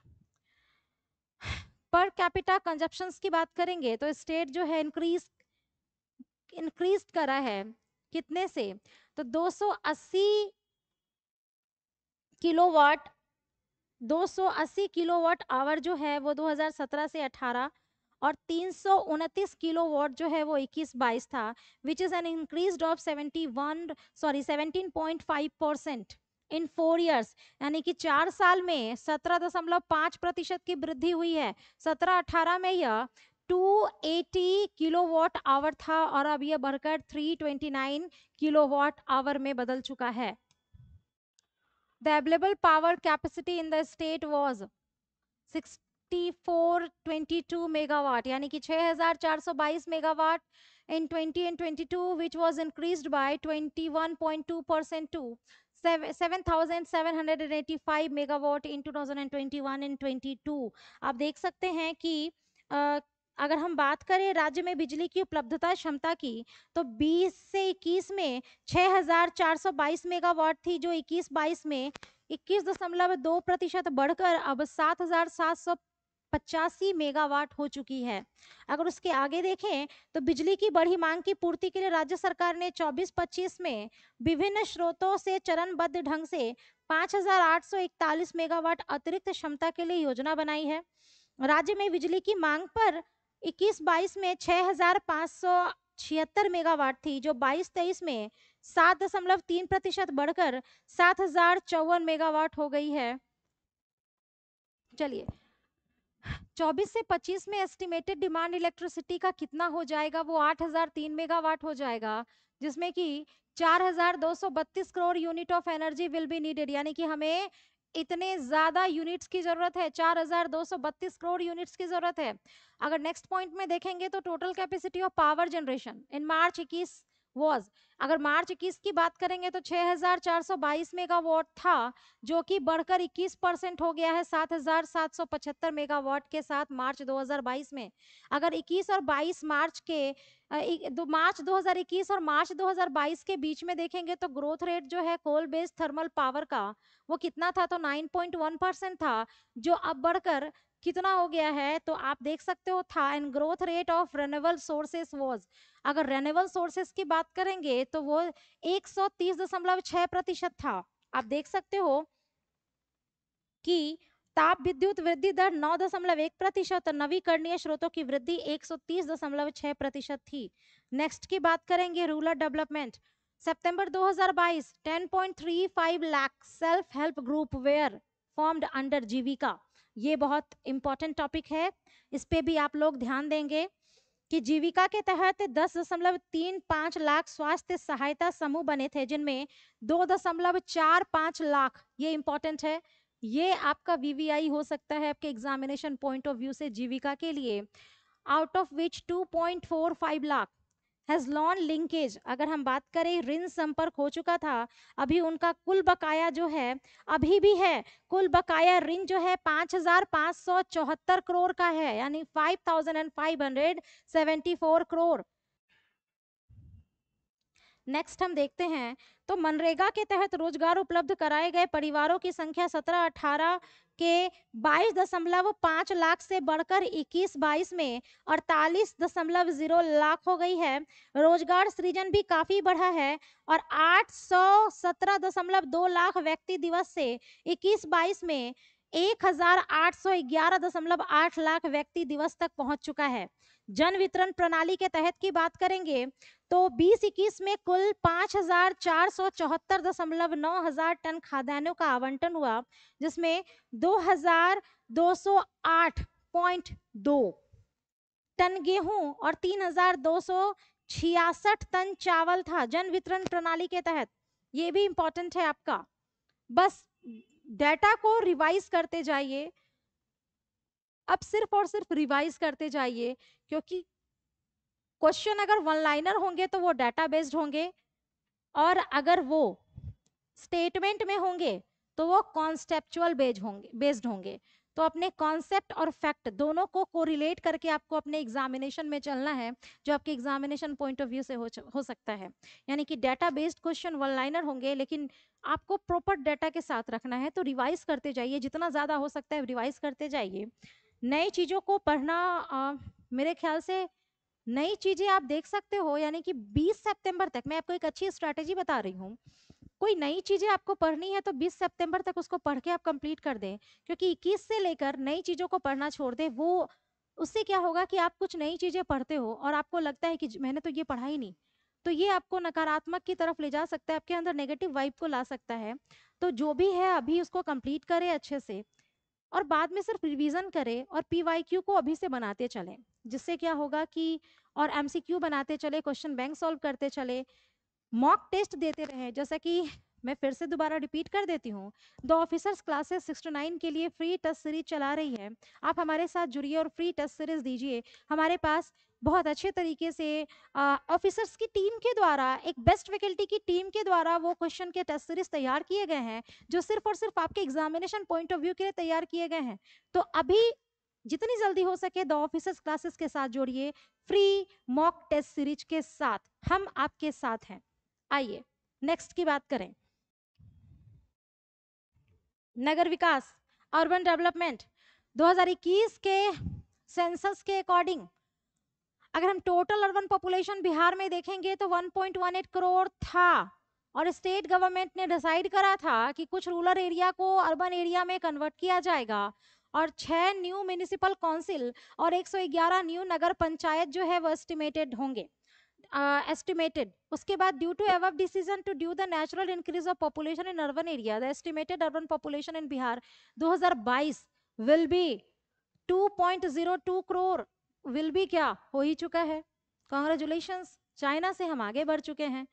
Speaker 1: per capita consumption की बात करेंगे तो स्टेट जो है इंक्रीज इंक्रीज करा है कितने से तो 280 किलोवाट 280 किलोवाट आवर जो है वो 2017 से और तीन किलोवाट जो है वो इक्कीस बाईस था which is an increase of seventy one sorry seventeen point five percent in four years यानी कि चार साल में सत्रह दशमलव पाँच प्रतिशत की वृद्धि हुई है सत्रह अठारह में यह 280 किलोवाट आवर था और अब यह बढ़कर 329 किलोवाट आवर में बदल चुका है the available power capacity in the state was 5422 megawatt यानी कि 6422 megawatt in 20 and 22 which was increased by 21.2 percent to 7785 megawatt in 2021 and 22 आप देख सकते हैं कि आ, अगर हम बात करें राज्य में बिजली की उपलब्धता क्षमता की तो 20 से 21 में 6422 मेगावाट थी जो 21 22 में 21.2 प्रतिशत बढ़कर अब 7700 पचासी मेगावाट हो चुकी है अगर उसके आगे देखें तो बिजली की बढ़ी मांग की पूर्ति के लिए राज्य सरकार ने 24-25 में विभिन्न स्रोतों से चरणबद्ध ढंग से 5,841 मेगावाट अतिरिक्त क्षमता के लिए योजना बनाई है राज्य में बिजली की मांग पर 21-22 में 6,576 मेगावाट थी जो 22-23 में 7.3 प्रतिशत बढ़कर सात मेगावाट हो गई है चलिए 24 से 25 में एस्टिमेटेड डिमांड इलेक्ट्रिसिटी का कितना हो जाएगा वो 8003 मेगावाट हो जाएगा जिसमें कि 4232 crore unit of energy will be needed यानी कि हमें इतने ज्यादा यूनिट्स की जरूरत है 4232 करोड़ यूनिट्स की जरूरत है अगर नेक्स्ट पॉइंट में देखेंगे तो total capacity of power generation in March इक्कीस वॉज अगर मार्च इक्कीस की बात करेंगे तो 6,422 मेगावाट था जो कि बढ़कर 21 परसेंट हो गया है 7,775 मेगावाट के साथ मार्च 2022 में अगर 21 और 22 मार्च के मार्च 2021 और मार्च 2022 के बीच में देखेंगे तो ग्रोथ रेट जो है कोल बेस्ड थर्मल पावर का वो कितना था तो 9.1 परसेंट था जो अब बढ़कर कितना हो गया है तो आप देख सकते हो था and growth rate of renewable sources was अगर रेनेबल सोर्सेस की बात करेंगे तो वो एक छह प्रतिशत था आप देख सकते हो कि ताप विद्युत वृद्धि दर नौ दशमलव एक प्रतिशत नवीकरणीय स्रोतों की वृद्धि एक सौ तीस दशमलव छह प्रतिशत थी नेक्स्ट की बात करेंगे रूरल डेवलपमेंट सेप्टेम्बर दो हजार बाईस सितंबर 2022 10.35 lakh self help group were formed under Jeevika ये बहुत इंपॉर्टेंट टॉपिक है इस पर भी आप लोग ध्यान देंगे कि जीविका के तहत दस दशमलव तीन पाँच लाख स्वास्थ्य सहायता समूह बने थे जिनमें दो दशमलव चार पाँच लाख ये इम्पोर्टेंट है ये आपका वीवीआई हो सकता है आपके एग्जामिनेशन पॉइंट ऑफ व्यू से जीविका के लिए out of which two point four five lakh has loan linkage अगर हम बात करें ऋण संपर्क हो चुका था अभी उनका कुल बकाया जो है अभी भी है कुल बकाया ऋण जो है पाँच हजार पाँच सौ चौहत्तर करोड़ का है यानी five thousand and five hundred seventy four crore next हम देखते हैं तो मनरेगा के तहत रोजगार उपलब्ध कराए गए परिवारों की संख्या सत्रह अठारह के बाईस दशमलव पाँच लाख से बढ़कर इक्कीस बाईस में अड़तालीस दशमलव जीरो लाख हो गई है रोजगार सृजन भी काफ़ी बढ़ा है और आठ सौ सत्रह दशमलव दो लाख व्यक्ति दिवस से इक्कीस बाईस में एक हजार आठ सौ ग्यारह दशमलव आठ लाख व्यक्ति दिवस तक पहुंच चुका है जन वितरण प्रणाली के तहत की बात करेंगे तो बीस इक्कीस में कुल पाँच हजार चार सौ चौहत्तर दशमलव नौ हजार टन खाद्यान्नों का आवंटन हुआ जिसमें दो हजार दो सौ आठ पॉइंट दो टन गेहूं और तीन हजार दो सौ छियासठ टन चावल था जन वितरण प्रणाली के तहत ये भी इंपॉर्टेंट है आपका बस डेटा को रिवाइज करते जाइए अब सिर्फ और सिर्फ रिवाइज करते जाइए क्योंकि क्वेश्चन अगर वन लाइनर होंगे तो वो डाटा बेस्ड होंगे और अगर वो स्टेटमेंट में होंगे तो वो कॉन्सेप्चुअल बेज होंगे बेस्ड होंगे तो अपने कॉन्सेप्ट और फैक्ट दोनों को कोरिलेट करके आपको अपने एग्जामिनेशन में चलना है जो आपके एग्जामिनेशन पॉइंट ऑफ व्यू से हो, हो सकता है यानी कि data based question one liner होंगे लेकिन आपको प्रॉपर डाटा के साथ रखना है तो रिवाइज करते जाइए जितना ज़्यादा हो सकता है रिवाइज करते जाइए नई चीज़ों को पढ़ना आ, मेरे ख्याल से नई चीजें आप देख सकते हो यानी कि 20 सितंबर तक मैं आपको एक अच्छी स्ट्रेटेजी बता रही हूँ कोई नई चीजें आपको पढ़नी है तो 20 सितंबर तक उसको पढ़ के आप कंप्लीट कर दें क्योंकि 21 से लेकर नई चीजों को पढ़ना छोड़ दें वो उससे क्या होगा कि आप कुछ नई चीजें पढ़ते हो और आपको लगता है कि मैंने तो ये पढ़ा ही नहीं तो ये आपको नकारात्मक की तरफ ले जा सकता है आपके अंदर नेगेटिव वाइब को ला सकता है तो जो भी है अभी उसको कंप्लीट करें अच्छे से और बाद में सिर्फ रिवीजन करें और पी को अभी से बनाते चलें जिससे क्या होगा कि और एम बनाते चले क्वेश्चन बैंक सॉल्व करते चले मॉक टेस्ट देते रहे जैसा कि मैं फिर से दोबारा रिपीट कर देती हूँ the officers classes six to nine के लिए फ्री टेस्ट सीरीज चला रही है आप हमारे साथ जुड़िए और फ्री टेस्ट सीरीज दीजिए हमारे पास बहुत अच्छे तरीके से ऑफिसर्स की टीम के द्वारा एक बेस्ट फैकल्टी की टीम के द्वारा वो क्वेश्चन के टेस्ट सीरीज तैयार किए गए हैं जो सिर्फ और सिर्फ आपके एग्जामिनेशन पॉइंट ऑफ व्यू के लिए तैयार किए गए हैं तो अभी जितनी जल्दी हो सके द ऑफिसर्स क्लासेस के साथ जोड़िए फ्री मॉक टेस्ट सीरीज के साथ हम आपके साथ हैं आइए नेक्स्ट की बात करें नगर विकास अर्बन डेवलपमेंट 2021 के सेंसस के अकॉर्डिंग अगर हम टोटल अर्बन पॉपुलेशन बिहार में देखेंगे तो 1.18 करोड़ था और स्टेट गवर्नमेंट ने डिसाइड करा था कि कुछ रूरल एरिया को अर्बन एरिया में कन्वर्ट किया जाएगा और छह न्यू म्यूनिसिपल काउंसिल और 111 न्यू नगर पंचायत जो है वो एस्टिमेटेड होंगे एस्टिमेटेड uh, उसके बाद due to a decision to due the natural increase of population in urban area the estimated urban population in Bihar 2022 will be 2.02 crore will भी क्या हो ही चुका है कॉन्ग्रेचुलेशन चाइना से हम आगे बढ़ चुके हैं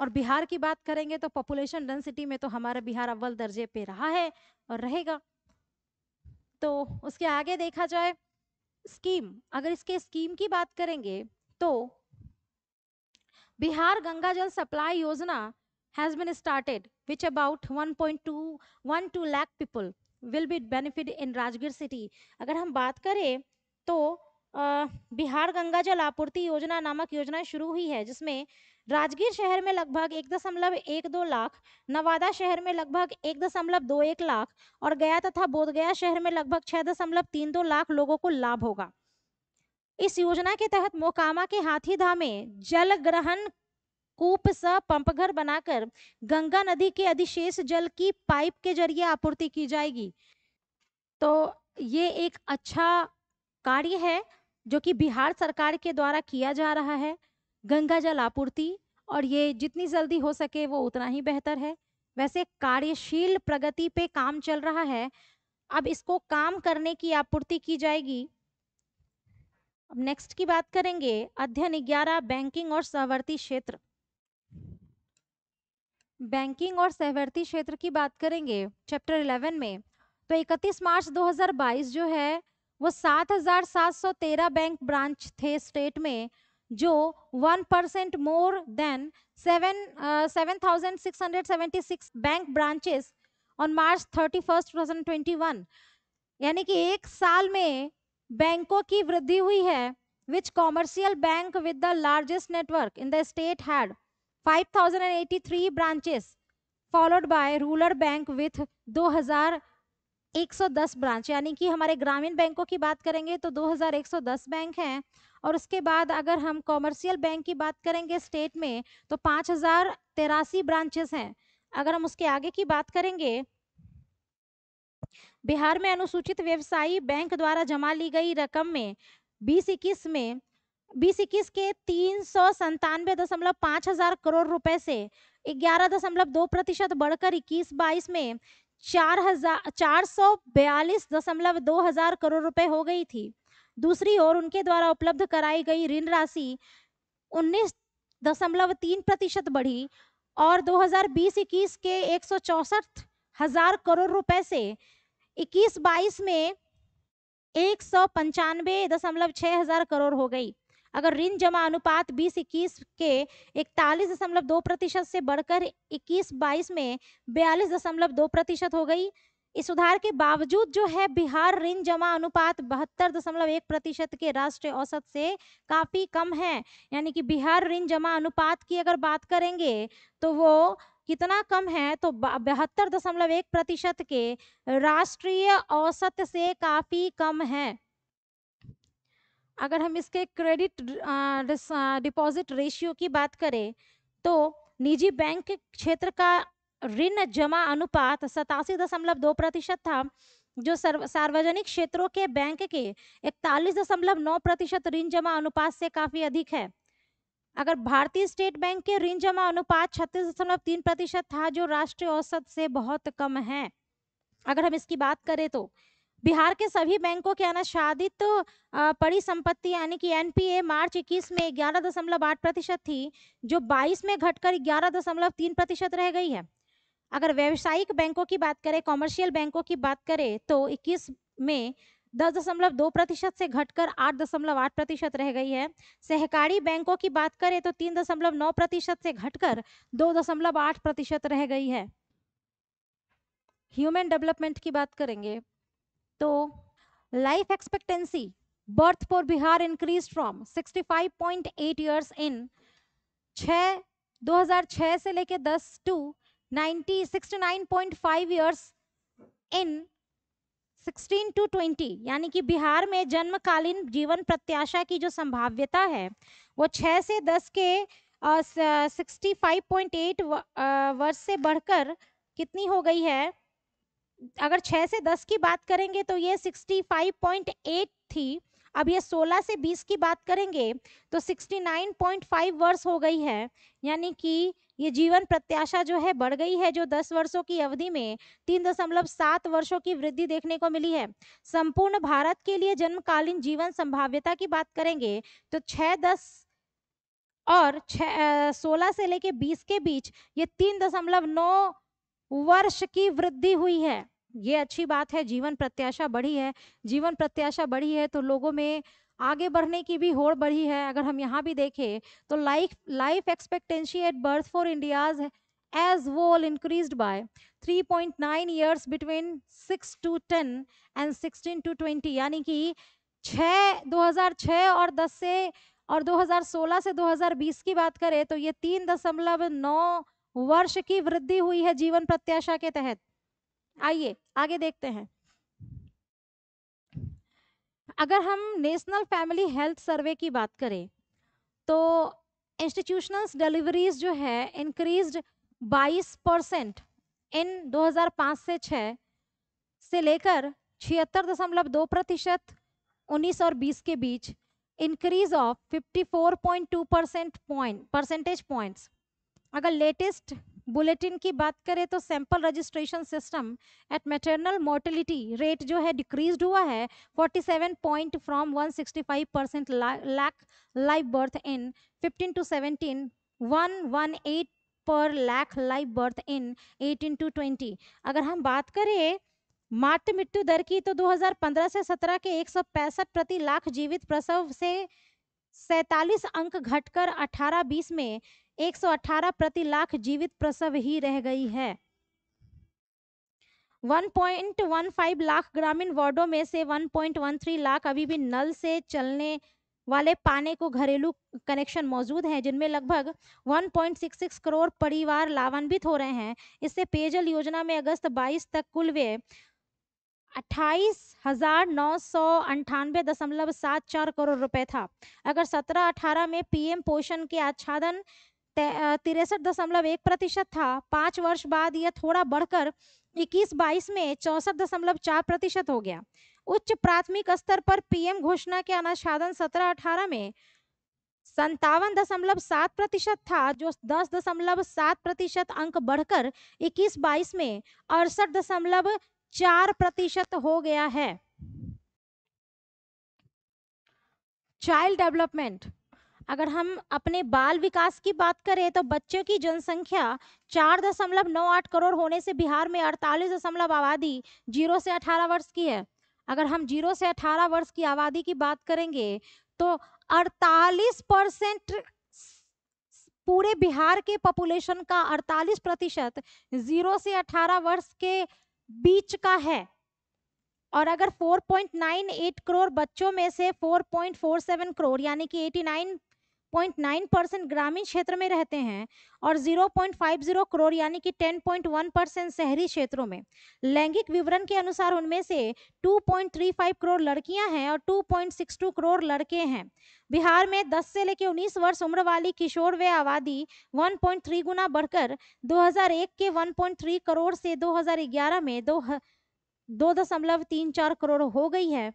Speaker 1: और बिहार की बात करेंगे तो पॉपुलेशन डेंसिटी में तो हमारा बिहार अव्वल दर्जे पे रहा है और रहेगा तो उसके आगे देखा जाए स्कीम अगर इसके स्कीम की बात करेंगे तो बिहार गंगा जल सप्लाई योजना has been started which about one 1.2 to lakh people will be benefit in Rajgir city अगर हम बात करें तो बिहार गंगा जल आपूर्ति योजना नामक योजना शुरू हुई है जिसमें राजगीर शहर में लगभग एक दशमलव एक दो लाख नवादा शहर में लगभग एक दशमलव दो एक लाख और गया तथा बोधगया शहर में लगभग छह दशमलव तीन दो लाख लोगों को लाभ होगा इस योजना के तहत मोकामा के हाथीधा में जल ग्रहण कूप स पंपघर बनाकर गंगा नदी के अधिशेष जल की पाइप के जरिए आपूर्ति की जाएगी तो ये एक अच्छा कार्य है जो कि बिहार सरकार के द्वारा किया जा रहा है गंगा जल आपूर्ति और ये जितनी जल्दी हो सके वो उतना ही बेहतर है वैसे कार्यशील प्रगति पे काम चल रहा है अब इसको काम करने की आपूर्ति की जाएगी अब नेक्स्ट की बात करेंगे अध्ययन ग्यारह बैंकिंग और सहवर्ती क्षेत्र बैंकिंग और सहवर्ती क्षेत्र की बात करेंगे चैप्टर 11 में तो 31 मार्च 2022 जो है वो 7,713 बैंक ब्रांच थे स्टेट में जो 1 percent more than 7,676 bank branches on March 31, 2021 यानी कि एक साल में बैंकों की वृद्धि हुई है which commercial bank with the largest network in the state had 5,083 branches followed by rural bank with 110 branch यानी कि हमारे ग्रामीण बैंकों की बात करेंगे तो 2110 बैंक हैं और उसके बाद अगर हम कॉमर्शियल बैंक की बात करेंगे स्टेट में तो पाँच ब्रांचेस हैं अगर हम उसके आगे की बात करेंगे बिहार में अनुसूचित व्यवसायी बैंक द्वारा जमा ली गई रकम में बीस इक्कीस में बीस इक्कीस के तीन सौ संतानवे दशमलव पाँच हजार करोड़ रुपए से ग्यारह दशमलव दो प्रतिशत बढ़कर इक्कीस बाईस में चार हजार सौ बयालीस दशमलव दो हजार करोड़ रुपए हो गई थी दूसरी ओर उनके द्वारा उपलब्ध कराई गई ऋण राशि उन्नीस दशमलव तीन प्रतिशत बढ़ी और 2020-21 के एक हजार करोड़ रुपए से 21-22 में एक सौ पंचानवे दशमलव छह हजार करोड़ हो गई अगर ऋण जमा अनुपात बीस इक्कीस के इकतालीस दशमलव दो प्रतिशत से बढ़कर इक्कीस बाईस में बयालीस दशमलव दो प्रतिशत हो गई इस सुधार के बावजूद जो है बिहार ऋण जमा अनुपात बहत्तर दशमलव एक प्रतिशत के राष्ट्रीय औसत से काफ़ी कम है यानी कि बिहार ऋण जमा अनुपात की अगर बात करेंगे तो वो कितना कम है तो बहत्तर दशमलव एक प्रतिशत के राष्ट्रीय औसत से काफ़ी कम है अगर हम इसके क्रेडिट डिपॉजिट रेशियो की बात करें तो निजी बैंक क्षेत्र का ऋण जमा अनुपात सतासी दशमलव दो प्रतिशत था जो सर्व सार्वजनिक क्षेत्रों के बैंक के इकतालीस दशमलव नौ प्रतिशत ऋण जमा अनुपात से काफी अधिक है अगर भारतीय स्टेट बैंक के ऋण जमा अनुपात छत्तीस दशमलव तीन प्रतिशत था जो राष्ट्रीय औसत से बहुत कम है अगर हम इसकी बात करें तो बिहार के सभी बैंकों के तो परिसंपत्ति यानी कि एनपीए मार्च 21 में ग्यारह दशमलव आठ प्रतिशत थी जो 22 में घटकर ग्यारह दशमलव तीन प्रतिशत रह गई है अगर व्यावसायिक बैंकों की बात करें कॉमर्शियल बैंकों की बात करें तो 21 में दस दशमलव दो प्रतिशत से घटकर आठ दशमलव आठ प्रतिशत रह गई है सहकारी बैंकों की बात करें तो तीन दशमलव नौ प्रतिशत से घटकर दो दशमलव आठ प्रतिशत रह गई है ह्यूमन डेवलपमेंट की बात करेंगे तो life expectancy birth for Bihar increase from 65.8 years in छ 2006 से लेके 10 टू 90 69.5 इयर्स इन 16 टू 20 यानी कि बिहार में जन्मकालीन जीवन प्रत्याशा की जो संभाव्यता है वो 6 से 10 के सिक्सटी फाइव पॉइंट एट वर्ष से बढ़कर कितनी हो गई है अगर छः से दस की बात करेंगे तो ये सिक्सटी फाइव पॉइंट एट थी अब ये सोलह से बीस की बात करेंगे तो सिक्सटी नाइन पॉइंट फाइव वर्ष हो गई है यानी कि ये जीवन प्रत्याशा जो है बढ़ गई है जो दस वर्षों की अवधि में तीन दशमलव सात वर्षों की वृद्धि देखने को मिली है संपूर्ण भारत के लिए जन्मकालीन जीवन संभाव्यता की बात करेंगे तो छः दस और छ सोलह से लेके बीस के बीच ये तीन दशमलव नौ वर्ष की वृद्धि हुई है ये अच्छी बात है जीवन प्रत्याशा बढ़ी है जीवन प्रत्याशा बढ़ी है तो लोगों में आगे बढ़ने की भी होड़ बढ़ी है अगर हम यहाँ भी देखें तो life life expectancy at birth for India's as whole increased by 3.9 years between six to ten and sixteen to twenty यानी कि हजार छः और 10 से और 2016 से 2020 की बात करें तो ये तीन दशमलव नौ वर्ष की वृद्धि हुई है जीवन प्रत्याशा के तहत आइए आगे देखते हैं अगर हम नेशनल फैमिली हेल्थ सर्वे की बात करें तो इंस्टीट्यूशनल डिलीवरीज जो है इंक्रीज्ड 22 परसेंट इन 2005 से 6 से लेकर छिहत्तर दशमलव दो प्रतिशत उन्नीस और बीस के बीच increase of 54.2 percent point percentage points अगर लेटेस्ट बुलेटिन की बात करें तो sample registration system at maternal mortality rate जो है डिक्रीज हुआ है 47 point from 165 percent lakh live birth in 15 to 17 118 per lakh live birth in 18 to 20 अगर हम बात करें मात मृत्यु दर की तो 2015 से 17 के एक प्रति लाख जीवित प्रसव से सैतालीस अंक घटकर 18-20 में 118 प्रति लाख जीवित प्रसव ही रह गई है 1.15 लाख ग्रामीण वार्डों में से 1.13 लाख अभी भी नल से चलने वाले पाने को घरेलू कनेक्शन मौजूद हैं जिनमें लगभग 1.66 करोड़ परिवार लाभान्वित हो रहे हैं इससे पेयजल योजना में अगस्त 22 तक कुल वे अट्ठाईस करोड़ रुपए था अगर 17-18 में पीएम पोषण के आच्छादन तिरसठ दशमलव एक प्रतिशत था पाँच वर्ष बाद यह थोड़ा बढ़कर इक्कीस बाईस में चौंसठ दशमलव चार प्रतिशत हो गया उच्च प्राथमिक स्तर पर पीएम घोषणा के अनुसाधन सत्रह अठारह में संतावन दशमलव सात प्रतिशत था जो दस दशमलव सात प्रतिशत अंक बढ़कर इक्कीस बाईस में अड़सठ दशमलव चार प्रतिशत हो गया है चाइल्ड डेवलपमेंट अगर हम अपने बाल विकास की बात करें तो बच्चों की जनसंख्या चार दशमलव नौ आठ करोड़ होने से बिहार में अड़तालीस दशमलव आबादी जीरो से अठारह वर्ष की है अगर हम जीरो से अठारह वर्ष की आबादी की बात करेंगे तो अड़तालीस परसेंट पूरे बिहार के पॉपुलेशन का अड़तालीस प्रतिशत जीरो से अठारह वर्ष के बीच का है और अगर 4.98 करोड़ बच्चों में से 4.47 करोड़ यानी कि 0.9 परसेंट ग्रामीण क्षेत्र में रहते हैं और 0.50 करोड़ यानी कि 10.1 परसेंट शहरी क्षेत्रों में लैंगिक विवरण के अनुसार उनमें से 2.35 करोड़ लड़कियां हैं और 2.62 करोड़ लड़के हैं बिहार में 10 से लेकर 19 वर्ष उम्र वाली किशोर व आबादी 1.3 गुना बढ़कर 2001 के 1.3 करोड़ से 2011 में दो दशमलव तीन चार करोड़ हो गई है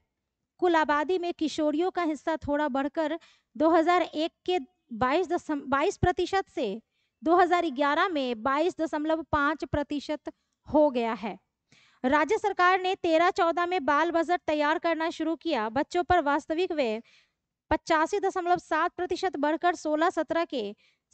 Speaker 1: कुल आबादी में किशोरियों का हिस्सा थोड़ा बढ़कर 2001 के 22 दशम बाईस प्रतिशत से 2011 में 22.5 प्रतिशत हो गया है राज्य सरकार ने 13-14 में बाल बजट तैयार करना शुरू किया बच्चों पर वास्तविक व्यय पचासी दशमलव सात प्रतिशत बढ़कर 16-17 के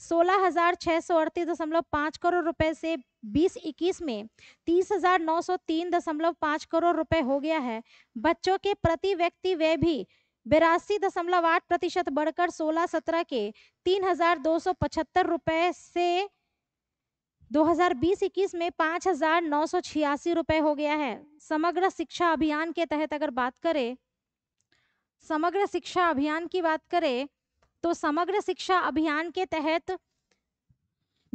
Speaker 1: सोलह हजार छः सौ अड़तीस दशमलव पाँच करोड़ रुपए से बीस इक्कीस में तीस हजार नौ सौ तीन दशमलव पाँच करोड़ रुपए हो गया है बच्चों के प्रति व्यक्ति व्यय भी बेरासी दशमलव आठ प्रतिशत बढ़कर सोलह सत्रह के तीन हजार दो सौ पचहत्तर रुपए से 2020-21 में पाँच हजार नौ सौ छियासी रुपए हो गया है समग्र शिक्षा अभियान के तहत अगर बात करें समग्र शिक्षा अभियान की बात करें तो समग्र शिक्षा अभियान के तहत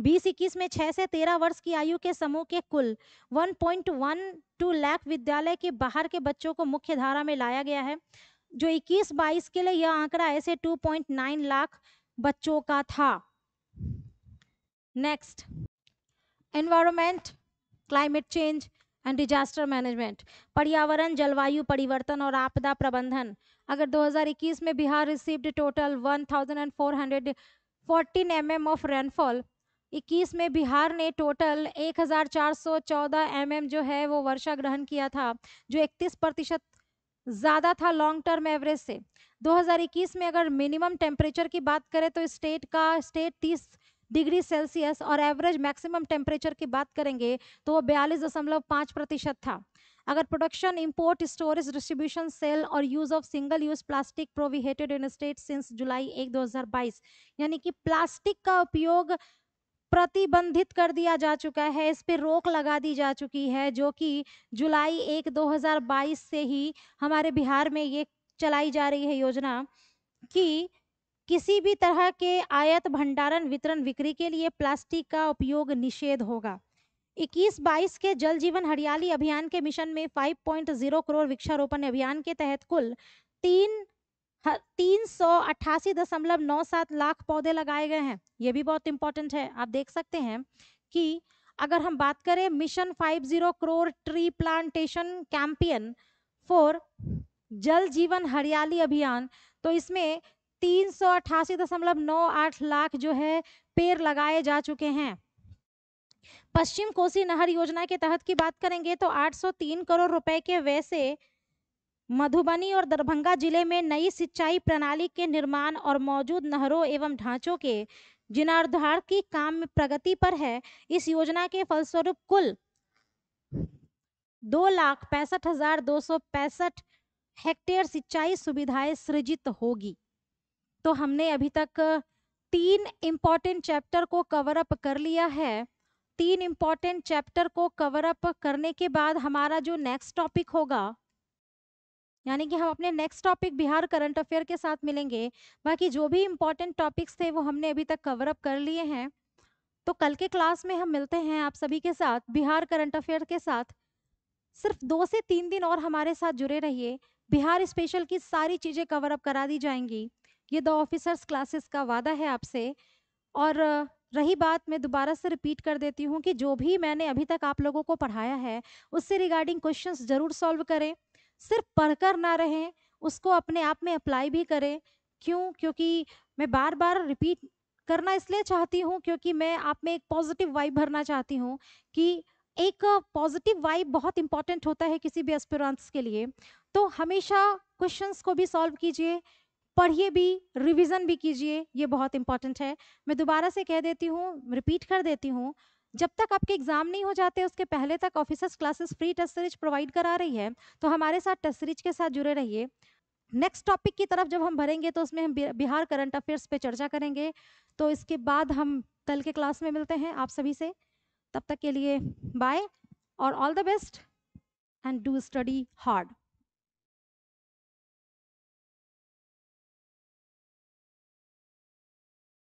Speaker 1: बीस इक्कीस में छह से तेरह वर्ष की आयु के समूह के कुल 1.12 लाख विद्यालय के बाहर के बच्चों को मुख्य धारा में लाया गया है जो 21-22 के लिए यह आंकड़ा ऐसे 2.9 लाख बच्चों का था next environment climate change and disaster management पर्यावरण जलवायु परिवर्तन और आपदा प्रबंधन अगर 2021 में Bihar received total 1414 MM of rainfall 21 में बिहार ने टोटल 1414 एमएम जो है वो वर्षा ग्रहण किया था जो 31 प्रतिशत ज़्यादा था लॉन्ग टर्म एवरेज से 2021 में अगर मिनिमम टेम्परेचर की बात करें तो स्टेट का स्टेट 30 डिग्री सेल्सियस और एवरेज मैक्सिमम टेम्परेचर की बात करेंगे तो वो बयालीस दशमलव पाँच प्रतिशत था अगर production import storage distribution sale और use of single use plastic prohibited in state since July एक दो यानी कि प्लास्टिक का उपयोग प्रतिबंधित कर दिया जा चुका है इस पर रोक लगा दी जा चुकी है जो कि जुलाई एक 2022 से ही हमारे बिहार में ये चलाई जा रही है योजना कि किसी भी तरह के आयत भंडारण वितरण बिक्री के लिए प्लास्टिक का उपयोग निषेध होगा 21-22 के जल जीवन हरियाली अभियान के मिशन में 5.0 करोड़ वृक्षारोपण अभियान के तहत कुल तीन हाँ, तीन सौ अट्ठासी दशमलव नौ सात लाख पौधे लगाए गए हैं ये भी बहुत इंपॉर्टेंट है आप देख सकते हैं कि अगर हम बात करें mission five zero crore tree plantation campaign for Jal Jeevan हरियाली अभियान तो इसमें तीन सौ अट्ठासी दशमलव नौ आठ लाख जो है पेड़ लगाए जा चुके हैं पश्चिम कोसी नहर योजना के तहत की बात करेंगे तो 803 करोड़ रुपए के वैसे मधुबनी और दरभंगा जिले में नई सिंचाई प्रणाली के निर्माण और मौजूद नहरों एवं ढांचों के जीर्णोद्धार की काम में प्रगति पर है इस योजना के फलस्वरूप कुल दो लाख पैंसठ हजार दो सौ पैंसठ हेक्टेयर सिंचाई सुविधाएं सृजित होगी तो हमने अभी तक तीन इम्पॉर्टेंट चैप्टर को कवर अप कर लिया है तीन इम्पॉर्टेंट चैप्टर को कवर अप करने के बाद हमारा जो नेक्स्ट टॉपिक होगा यानी कि हम अपने next topic Bihar current affair के साथ मिलेंगे बाकी जो भी इम्पोर्टेंट टॉपिक्स थे वो हमने अभी तक कवर अप कर लिए हैं तो कल के क्लास में हम मिलते हैं आप सभी के साथ बिहार करंट अफेयर के साथ सिर्फ दो से तीन दिन और हमारे साथ जुड़े रहिए बिहार स्पेशल की सारी चीज़ें कवर अप करा दी जाएंगी ये दो ऑफिसर्स क्लासेस का वादा है आपसे और रही बात मैं दोबारा से रिपीट कर देती हूँ कि जो भी मैंने अभी तक आप लोगों को पढ़ाया है उससे रिगार्डिंग क्वेश्चंस ज़रूर सॉल्व करें सिर्फ पढ़कर ना रहें उसको अपने आप में अप्लाई भी करें क्यों क्योंकि मैं बार बार रिपीट करना इसलिए चाहती हूँ क्योंकि मैं आप में एक पॉजिटिव वाइब भरना चाहती हूँ कि एक पॉजिटिव वाइब बहुत इंपॉर्टेंट होता है किसी भी एस्पिरंट्स के लिए तो हमेशा क्वेश्चंस को भी सॉल्व कीजिए पढ़िए भी रिवीजन भी कीजिए ये बहुत इंपॉर्टेंट है मैं दोबारा से कह देती हूँ रिपीट कर देती हूँ जब तक आपके एग्जाम नहीं हो जाते उसके पहले तक officers classes free test series provide करा रही है तो हमारे साथ टेस्ट सीरीज के साथ जुड़े रहिए नेक्स्ट टॉपिक की तरफ जब हम भरेंगे तो उसमें हम बिहार करंट अफेयर्स पे चर्चा करेंगे तो इसके बाद हम कल के क्लास में मिलते हैं आप सभी से तब तक के लिए बाय और all the best and do study hard